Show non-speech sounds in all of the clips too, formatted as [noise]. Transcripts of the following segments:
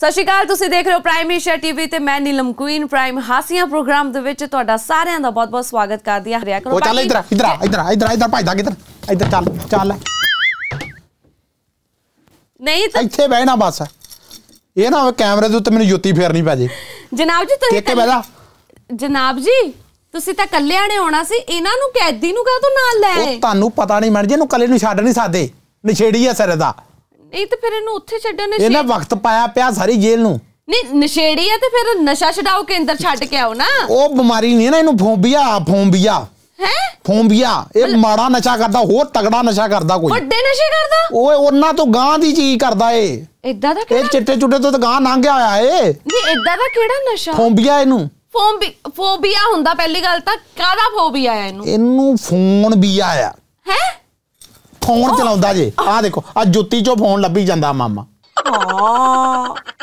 ਸਤਿ ਸ਼੍ਰੀ ਅਕਾਲ ਤੁਸੀਂ ਦੇਖ ਰਹੇ ਹੋ ਪ੍ਰਾਈਮ ਏਸ਼ੀਆ ਟੀਵੀ ਤੇ ਮੈਂ ਨੀਲਮ ਕੁਈਨ ਪ੍ਰਾਈਮ ਹਾਸੀਆਂ ਪ੍ਰੋਗਰਾਮ ਦੇ ਵਿੱਚ ਤੁਹਾਡਾ ਸਾਰਿਆਂ ਦਾ ਬਹੁਤ-ਬਹੁਤ ਸਵਾਗਤ ਕਰਦੀ ਹਾਂ ਰਿਆ ਕਰੋ ਚੱਲ ਇਧਰ ਇਧਰ ਇਧਰ ਇਧਰ ਇਧਰ ਭਾਈ ਦਾ ਕਿਧਰ ਇਧਰ ਚੱਲ ਚੱਲ ਨਹੀਂ ਤਾਂ ਇੱਥੇ ਬਹਿਣਾ ਬਸ ਇਹ ਨਾ ਹੋਵੇ ਕੈਮਰੇ ਦੇ ਉੱਤੇ ਮੈਨੂੰ ਜੁੱਤੀ ਫੇਰਨੀ ਪੈ ਜੇ ਜਨਾਬ ਜੀ ਤੁਸੀਂ ਕਿੱਥੇ ਬਹਿਦਾ ਜਨਾਬ ਜੀ ਤੁਸੀਂ ਤਾਂ ਕੱਲਿਆਂ ਨੇ ਆਉਣਾ ਸੀ ਇਹਨਾਂ ਨੂੰ ਕੈਦੀ ਨੂੰ ਕਾਹ ਤੋਂ ਨਾਲ ਲੈ ਆਏ ਉਹ ਤੁਹਾਨੂੰ ਪਤਾ ਨਹੀਂ ਮੈਂ ਜੇ ਇਹਨੂੰ ਕੱਲੇ ਨੂੰ ਛੱਡ ਨਹੀਂ ਸਕਦੇ ਨਿਛੇੜੀ ਆ ਸਿਰ ਦਾ ਨਹੀਂ ਤੇ ਫਿਰ ਇਹਨੂੰ ਉੱਥੇ ਛੱਡਣ ਨਸ਼ੇ ਇਹਨਾਂ ਵਕਤ ਪਾਇਆ ਪਿਆ ਸਾਰੀ ਜੇਲ੍ਹ ਨੂੰ ਨਹੀਂ ਨਸ਼ੇੜੀ ਆ ਤੇ ਫਿਰ ਨਸ਼ਾ ਛਡਾਓ ਕੇਂਦਰ ਛੱਡ ਕੇ ਆਓ ਨਾ ਉਹ ਬਿਮਾਰੀ ਨਹੀਂ ਨਾ ਇਹਨੂੰ ਫੋਬੀਆ ਫੋਬੀਆ ਹੈ ਫੋਬੀਆ ਇਹ ਮਾੜਾ ਨਸ਼ਾ ਕਰਦਾ ਹੋਰ ਤਗੜਾ ਨਸ਼ਾ ਕਰਦਾ ਕੋਈ ਵੱਡੇ ਨਸ਼ੇ ਕਰਦਾ ਓਏ ਉਹਨਾਂ ਤੋਂ ਗਾਂ ਦੀ ਚੀਜ਼ ਕਰਦਾ ਏ ਇਦਾਂ ਦਾ ਕਿਹੜਾ ਇਹ ਚਿੱਟੇ ਚੁੱਟੇ ਤੋਂ ਤਾਂ ਗਾਂ ਲੰਘਿਆ ਹੋਇਆ ਏ ਨਹੀਂ ਇਦਾਂ ਦਾ ਕਿਹੜਾ ਨਸ਼ਾ ਫੋਬੀਆ ਇਹਨੂੰ ਫੋਬੀਆ ਹੁੰਦਾ ਪਹਿਲੀ ਗੱਲ ਤਾਂ ਕਾਹਦਾ ਫੋਬੀਆ ਹੈ ਇਹਨੂੰ ਇਹਨੂੰ ਫੋਨ ਵੀ ਆਇਆ ਹੈ ਫੋਨ ਚਲਾਉਂਦਾ ਜੇ ਆਹ ਦੇਖੋ ਆ ਜੁੱਤੀ ਚੋਂ ਫੋਨ ਲੱਭੀ ਜਾਂਦਾ ਮਾਮਾ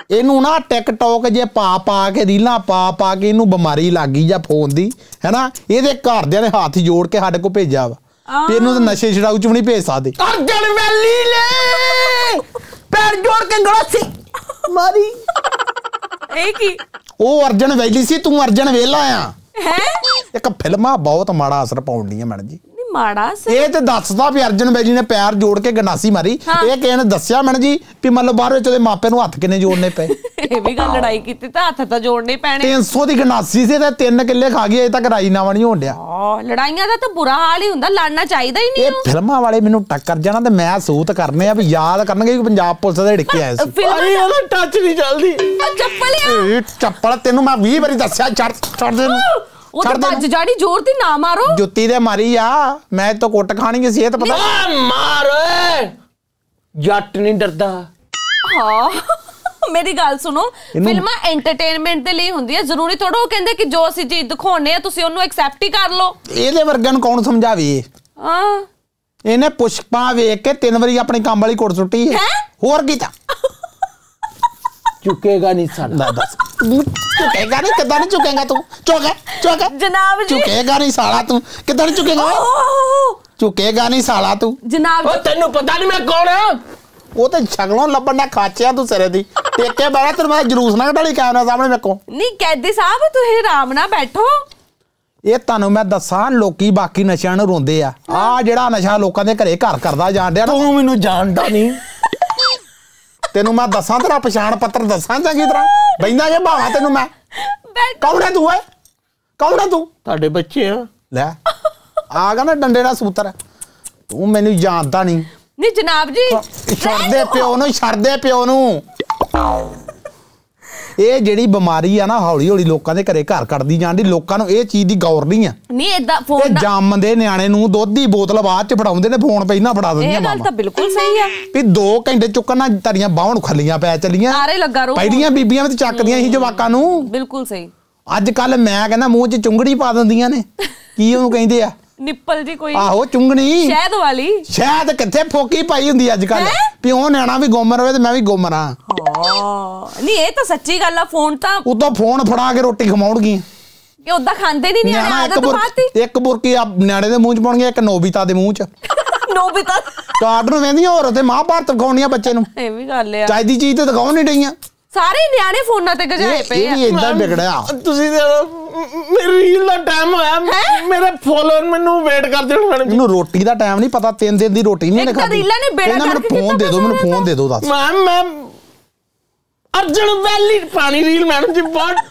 ਇਹਨੂੰ ਨਾ ਟਿਕਟੌਕ ਜੇ ਪਾ ਪਾ ਕੇ ਰੀਲਾਂ ਪਾ ਪਾ ਕੇ ਇਹਨੂੰ ਬਿਮਾਰੀ ਲੱਗ ਗਈ ਜਾਂ ਫੋਨ ਦੀ ਹੈਨਾ ਇਹਦੇ ਘਰਦਿਆਂ ਨੇ ਹੱਥ ਜੋੜ ਕੇ ਸਾਡੇ ਕੋ ਭੇਜਿਆ ਵਾ ਤੇ ਇਹਨੂੰ ਤਾਂ ਨਸ਼ੇ ਛਡਾਊ ਚ ਵੀ ਨਹੀਂ ਭੇਜ ਸਕਦੇ ਅਰਜਨ ਵੈਲੀ ਲੈ ਪੈਰ ਜੋੜ ਕੇ ਗੜਾਸੀ ਮਾਰੀ ਇਹ ਕੀ ਉਹ ਅਰਜਨ ਵੈਲੀ ਸੀ ਤੂੰ ਅਰਜਨ ਵੇਲਾ ਆ ਹੈ ਇੱਕ ਫਿਲਮਾਂ ਬਹੁਤ ਮਾੜਾ ਅਸਰ ਪਾਉਂਦੀਆਂ ਮੈਡਮ ਜੀ ਮਾੜਾ ਸੀ ਇਹ ਤੇ ਦੱਸਦਾ ਵੀ ਅਰਜਨ ਬੈਜੀ ਨੇ ਪੈਰ ਜੋੜ ਕੇ ਗੰਡਾਸੀ ਮਾਰੀ ਇਹ ਕਹਿਣ ਨੇ ਦੱਸਿਆ ਮੈਡਮ ਜੀ ਵੀ ਮਤਲਬ ਬਾਹਰ ਵਿੱਚ ਉਹਦੇ ਮਾਪੇ ਨੂੰ ਹੱਥ ਕਿੰਨੇ ਜੋੜਨੇ ਪਏ [laughs] ਇਹ ਵੀ ਗੱਲ ਲੜਾਈ ਕੀਤੀ ਤਾਂ ਹੱਥ ਤਾਂ ਜੋੜਨੇ ਪੈਣੇ 300 ਦੀ ਗੰਡਾਸੀ ਸੀ ਤੇ ਤਿੰਨ ਕਿੱਲੇ ਖਾ ਗਈ ਅਜੇ ਤੱਕ ਰਾਈ ਨਾ ਵਣੀ ਹੋਣ ਡਿਆ ਲੜਾਈਆਂ ਦਾ ਤਾਂ ਬੁਰਾ ਹਾਲ ਹੀ ਹੁੰਦਾ ਲੜਨਾ ਚਾਹੀਦਾ ਹੀ ਨਹੀਂ ਇਹ ਫਿਲਮਾਂ ਵਾਲੇ ਮੈਨੂੰ ਟੱਕਰ ਜਾਣਾ ਤੇ ਮੈਂ ਸੂਤ ਕਰਨੇ ਆ ਵੀ ਯਾਦ ਕਰਨਗੇ ਕਿ ਪੰਜਾਬ ਪੁਲਿਸ ਦੇ ਢਿੱਕੇ ਆਏ ਸੀ ਅਰੇ ਉਹਦਾ ਟੱਚ ਨਹੀਂ ਚੱਲਦੀ ਚੱਪਲ ਇਹ ਚੱਪਲ ਤੈਨੂੰ ਮੈਂ 20 ਵਾਰੀ ਦੱਸਿਆ ਛੱਡ ਛੱਡ ਦੇ ਨੂੰ ਉਹ ਤਾਂ ਭੱਜ ਜਾਣੀ ਜ਼ੋਰ ਦੀ ਨਾ ਮਾਰੋ ਜੁੱਤੀ ਦੇ ਮਾਰੀ ਆ ਮੈਂ ਤਾਂ ਕੁੱਟ ਖਾਣੀ ਸੀ ਇਹ ਤਾਂ ਪਤਾ ਮਾਰ ਓਏ ਜੱਟ ਨਹੀਂ ਡਰਦਾ ਹਾਂ ਮੇਰੀ ਗੱਲ ਸੁਣੋ ਫਿਲਮਾਂ ਐਂਟਰਟੇਨਮੈਂਟ ਦੇ ਲਈ ਹੁੰਦੀ ਹੈ ਜ਼ਰੂਰੀ ਥੋੜਾ ਉਹ ਕਹਿੰਦੇ ਕਿ ਜੋ ਅਸੀਂ ਚੀਜ਼ ਦਿਖਾਉਨੇ ਆ ਤੁਸੀਂ ਉਹਨੂੰ ਐਕਸੈਪਟ ਹੀ ਕਰ ਲਓ ਇਹਦੇ ਵਰਗਿਆਂ ਨੂੰ ਕੌਣ ਸਮਝਾਵੇ ਹਾਂ ਇਹਨੇ ਪੁਸ਼ਪਾ ਵੇਖ ਕੇ ਤਿੰਨ ਵਾਰੀ ਆਪਣੀ ਕੰਮ ਵਾਲੀ ਕੋਟ ਸੁੱਟੀ ਹੈ ਹੋਰ ਕੀ ਤਾਂ [laughs] ਚੁੱਕੇਗਾ ਨਹੀਂ ਸਾਲਾ ਦੱਸ ਚੁੱਕੇਗਾ ਨਹੀਂ ਕਿਦਾਂ ਨਹੀਂ ਚੁੱਕੇਗਾ ਤੂੰ ਚੁੱਕੇ ਚੁੱਕੇ ਜਨਾਬ ਜੀ ਚੁੱਕੇਗਾ ਨਹੀਂ ਸਾਲਾ ਤੂੰ ਕਿਦਾਂ ਨਹੀਂ ਚੁੱਕੇਗਾ ਚੁੱਕੇਗਾ ਨਹੀਂ ਸਾਲਾ ਤੂੰ ਜਨਾਬ ਉਹ ਤੈਨੂੰ ਪਤਾ ਨਹੀਂ ਮੈਂ ਕੌਣ ਆ ਉਹ ਤੇ ਛਗਲੋਂ ਲੱਭਣ ਨਾ ਖਾਚਿਆ ਤੂੰ ਸਿਰੇ ਦੀ ਟੇਕੇ ਬੈਠਾ ਤੇਰੇ ਮੈਂ ਜਲੂਸ ਨਾ ਕਢਾਲੀ ਕੈਮਰਾ ਸਾਹਮਣੇ ਮੇਕੋ ਨਹੀਂ ਕੈਦੀ ਸਾਹਿਬ ਤੁਸੀਂ ਆਰਾਮ ਨਾਲ ਬੈਠੋ ਇਹ ਤੁਹਾਨੂੰ ਮੈਂ ਦੱਸਾਂ ਲੋਕੀ ਬਾਕੀ ਨਸ਼ਿਆਂ ਨੂੰ ਰੋਂਦੇ ਆ ਆ ਜਿਹੜਾ ਨਸ਼ਾ ਲੋਕਾਂ ਦੇ ਘਰੇ ਘਰ ਕਰਦਾ ਜਾਂਦਿਆ ਤੂੰ ਮੈਨੂੰ ਜਾਣਦਾ ਨਹੀਂ ਤੈਨੂੰ ਮੈਂ ਦੱਸਾਂ ਤੇਰਾ ਪਛਾਣ ਪੱਤਰ ਦੱਸਾਂ ਚੰਗੀ ਤਰ੍ਹਾਂ ਬੈਂਦਾ ਜੇ ਭਾਵਾਂ ਤੈਨੂੰ ਮੈਂ ਕੌਣ ਹੈ ਤੂੰ ਓਏ ਕੌਣ ਹੈ ਤੂੰ ਤੁਹਾਡੇ ਬੱਚੇ ਆ ਲੈ ਆ ਗਾ ਨਾ ਡੰਡੇ ਦਾ ਸੂਤਰ ਤੂੰ ਮੈਨੂੰ ਜਾਣਦਾ ਨਹੀਂ ਨਹੀਂ ਜਨਾਬ ਜੀ ਦੇ ਪਿਓ ਨੂੰ ਦੇ ਪਿਓ ਨੂੰ ਇਹ ਜਿਹੜੀ ਬਿਮਾਰੀ ਆ ਨਾ ਹੌਲੀ ਹੌਲੀ ਲੋਕਾਂ ਦੇ ਘਰੇ ਘਰ ਕੱਢਦੀ ਜਾਂਦੀ ਲੋਕਾਂ ਨੂੰ ਇਹ ਚੀਜ਼ ਦੀ ਗੌਰ ਨਹੀਂ ਆ ਨਹੀਂ ਇਦਾਂ ਫੋਨ ਦਾ ਜੰਮ ਦੇ ਨਿਆਣੇ ਨੂੰ ਦੁੱਧ ਦੀ ਬੋਤਲ ਬਾਅਦ ਚ ਫੜਾਉਂਦੇ ਨੇ ਫੋਨ ਪਹਿਲਾਂ ਫੜਾ ਦਿੰਦੀਆਂ ਇਹ ਗੱਲ ਤਾਂ ਬਿਲਕੁਲ ਸਹੀ ਆ ਵੀ 2 ਘੰਟੇ ਚੁੱਕਣ ਨਾਲ ਤੜੀਆਂ ਬਾਹਾਂ ਨੂੰ ਖੱਲੀਆਂ ਪੈ ਚਲੀਆਂ ਸਾਰੇ ਲੱਗਾ ਰੋ ਪਹਿਲੀਆਂ ਬੀਬੀਆਂ ਵਿੱਚ ਚੱਕਦੀਆਂ ਸੀ ਜਵਾਕਾਂ ਨੂੰ ਬਿਲਕੁਲ ਸਹੀ ਅੱਜ ਕੱਲ ਮੈਂ ਕਹਿੰਦਾ ਮੂੰਹ 'ਚ ਚੁੰਗੜੀ ਪਾ ਦਿੰਦੀਆਂ ਨੇ ਕੀ ਉਹਨੂੰ ਕਹਿੰਦੇ ਆ ਨਿੱਪਲ ਜੀ ਕੋਈ ਆਹੋ ਚੁੰਗਣੀ ਸ਼ਹਿਦ ਵਾਲੀ ਸ਼ਹਿਦ ਕਿੱਥੇ ਫੋਕੀ ਪਾਈ ਹੁੰਦੀ ਅੱਜ ਕੱਲ ਪਿਓ ਨਿਆਣਾ ਵੀ ਗੁੰਮ ਰਵੇ ਤੇ ਮੈਂ ਵੀ ਗੁੰਮ ਰਾਂ ਹਾਂ ਨਹੀਂ ਇਹ ਤਾਂ ਸੱਚੀ ਗੱਲ ਆ ਫੋਨ ਤਾਂ ਉਦੋਂ ਫੋਨ ਫੜਾ ਕੇ ਰੋਟੀ ਖਵਾਉਣਗੀ ਇਹ ਉਦਾਂ ਖਾਂਦੇ ਨਹੀਂ ਨਿਆਣਾ ਆਦਤ ਪਾਤੀ ਇੱਕ ਬੁਰਕੀ ਆ ਨਿਆਣੇ ਦੇ ਮੂੰਹ ਚ ਪਾਉਣਗੇ ਇੱਕ ਨੋਬੀਤਾ ਦੇ ਮੂੰਹ ਚ [laughs] ਨੋਬਿਤਾ ਕਾਰਡ ਨੂੰ ਵੇਂਦੀਆਂ ਹੋਰ ਤੇ ਮਹਾਭਾਰਤ ਦਿਖਾਉਣੀਆਂ ਬੱਚੇ ਨੂੰ ਇਹ ਵੀ ਗੱਲ ਆ ਚਾਹੀਦੀ ਚੀਜ਼ ਤੇ ਦਿਖਾਉਣ ਨਹੀਂ ਡਈਆਂ ਸਾਰੇ ਨਿਆਣੇ ਫੋਨਾਂ ਤੇ ਗਜਾਏ ਪਏ ਆ ਇਹ ਵੀ ਇਦਾਂ ਵਿਗੜਿਆ ਤੁਸੀਂ ਮੇਰੀ ਰੀਲ ਦਾ ਟਾਈਮ ਹੋਇਆ ਮੇਰੇ ਫੋਲੋਅਰ ਮੈਨੂੰ ਵੇਟ ਕਰਦੇ ਹੋਣਗੇ ਮੈਨੂੰ ਰੋਟੀ ਦਾ ਟਾਈਮ ਨਹੀਂ ਪਤਾ ਤਿੰਨ ਦਿਨ ਦੀ ਰੋਟੀ ਨਹੀਂ ਨਿਕਲਦੀ ਇੱਕ ਰੀਲਾਂ ਨੇ ਬੇੜਾ ਕਰਕੇ ਫੋਨ ਦੇ ਦਿਓ ਮੈਨੂੰ ਫੋਨ ਦੇ ਦਿਓ ਦੱਸ ਮੈਂ ਮੈਂ ਅਰਜਨ ਵੈਲੀ ਪਾਣੀ ਰੀਲ ਮੈਡਮ ਜੀ ਬਹੁਤ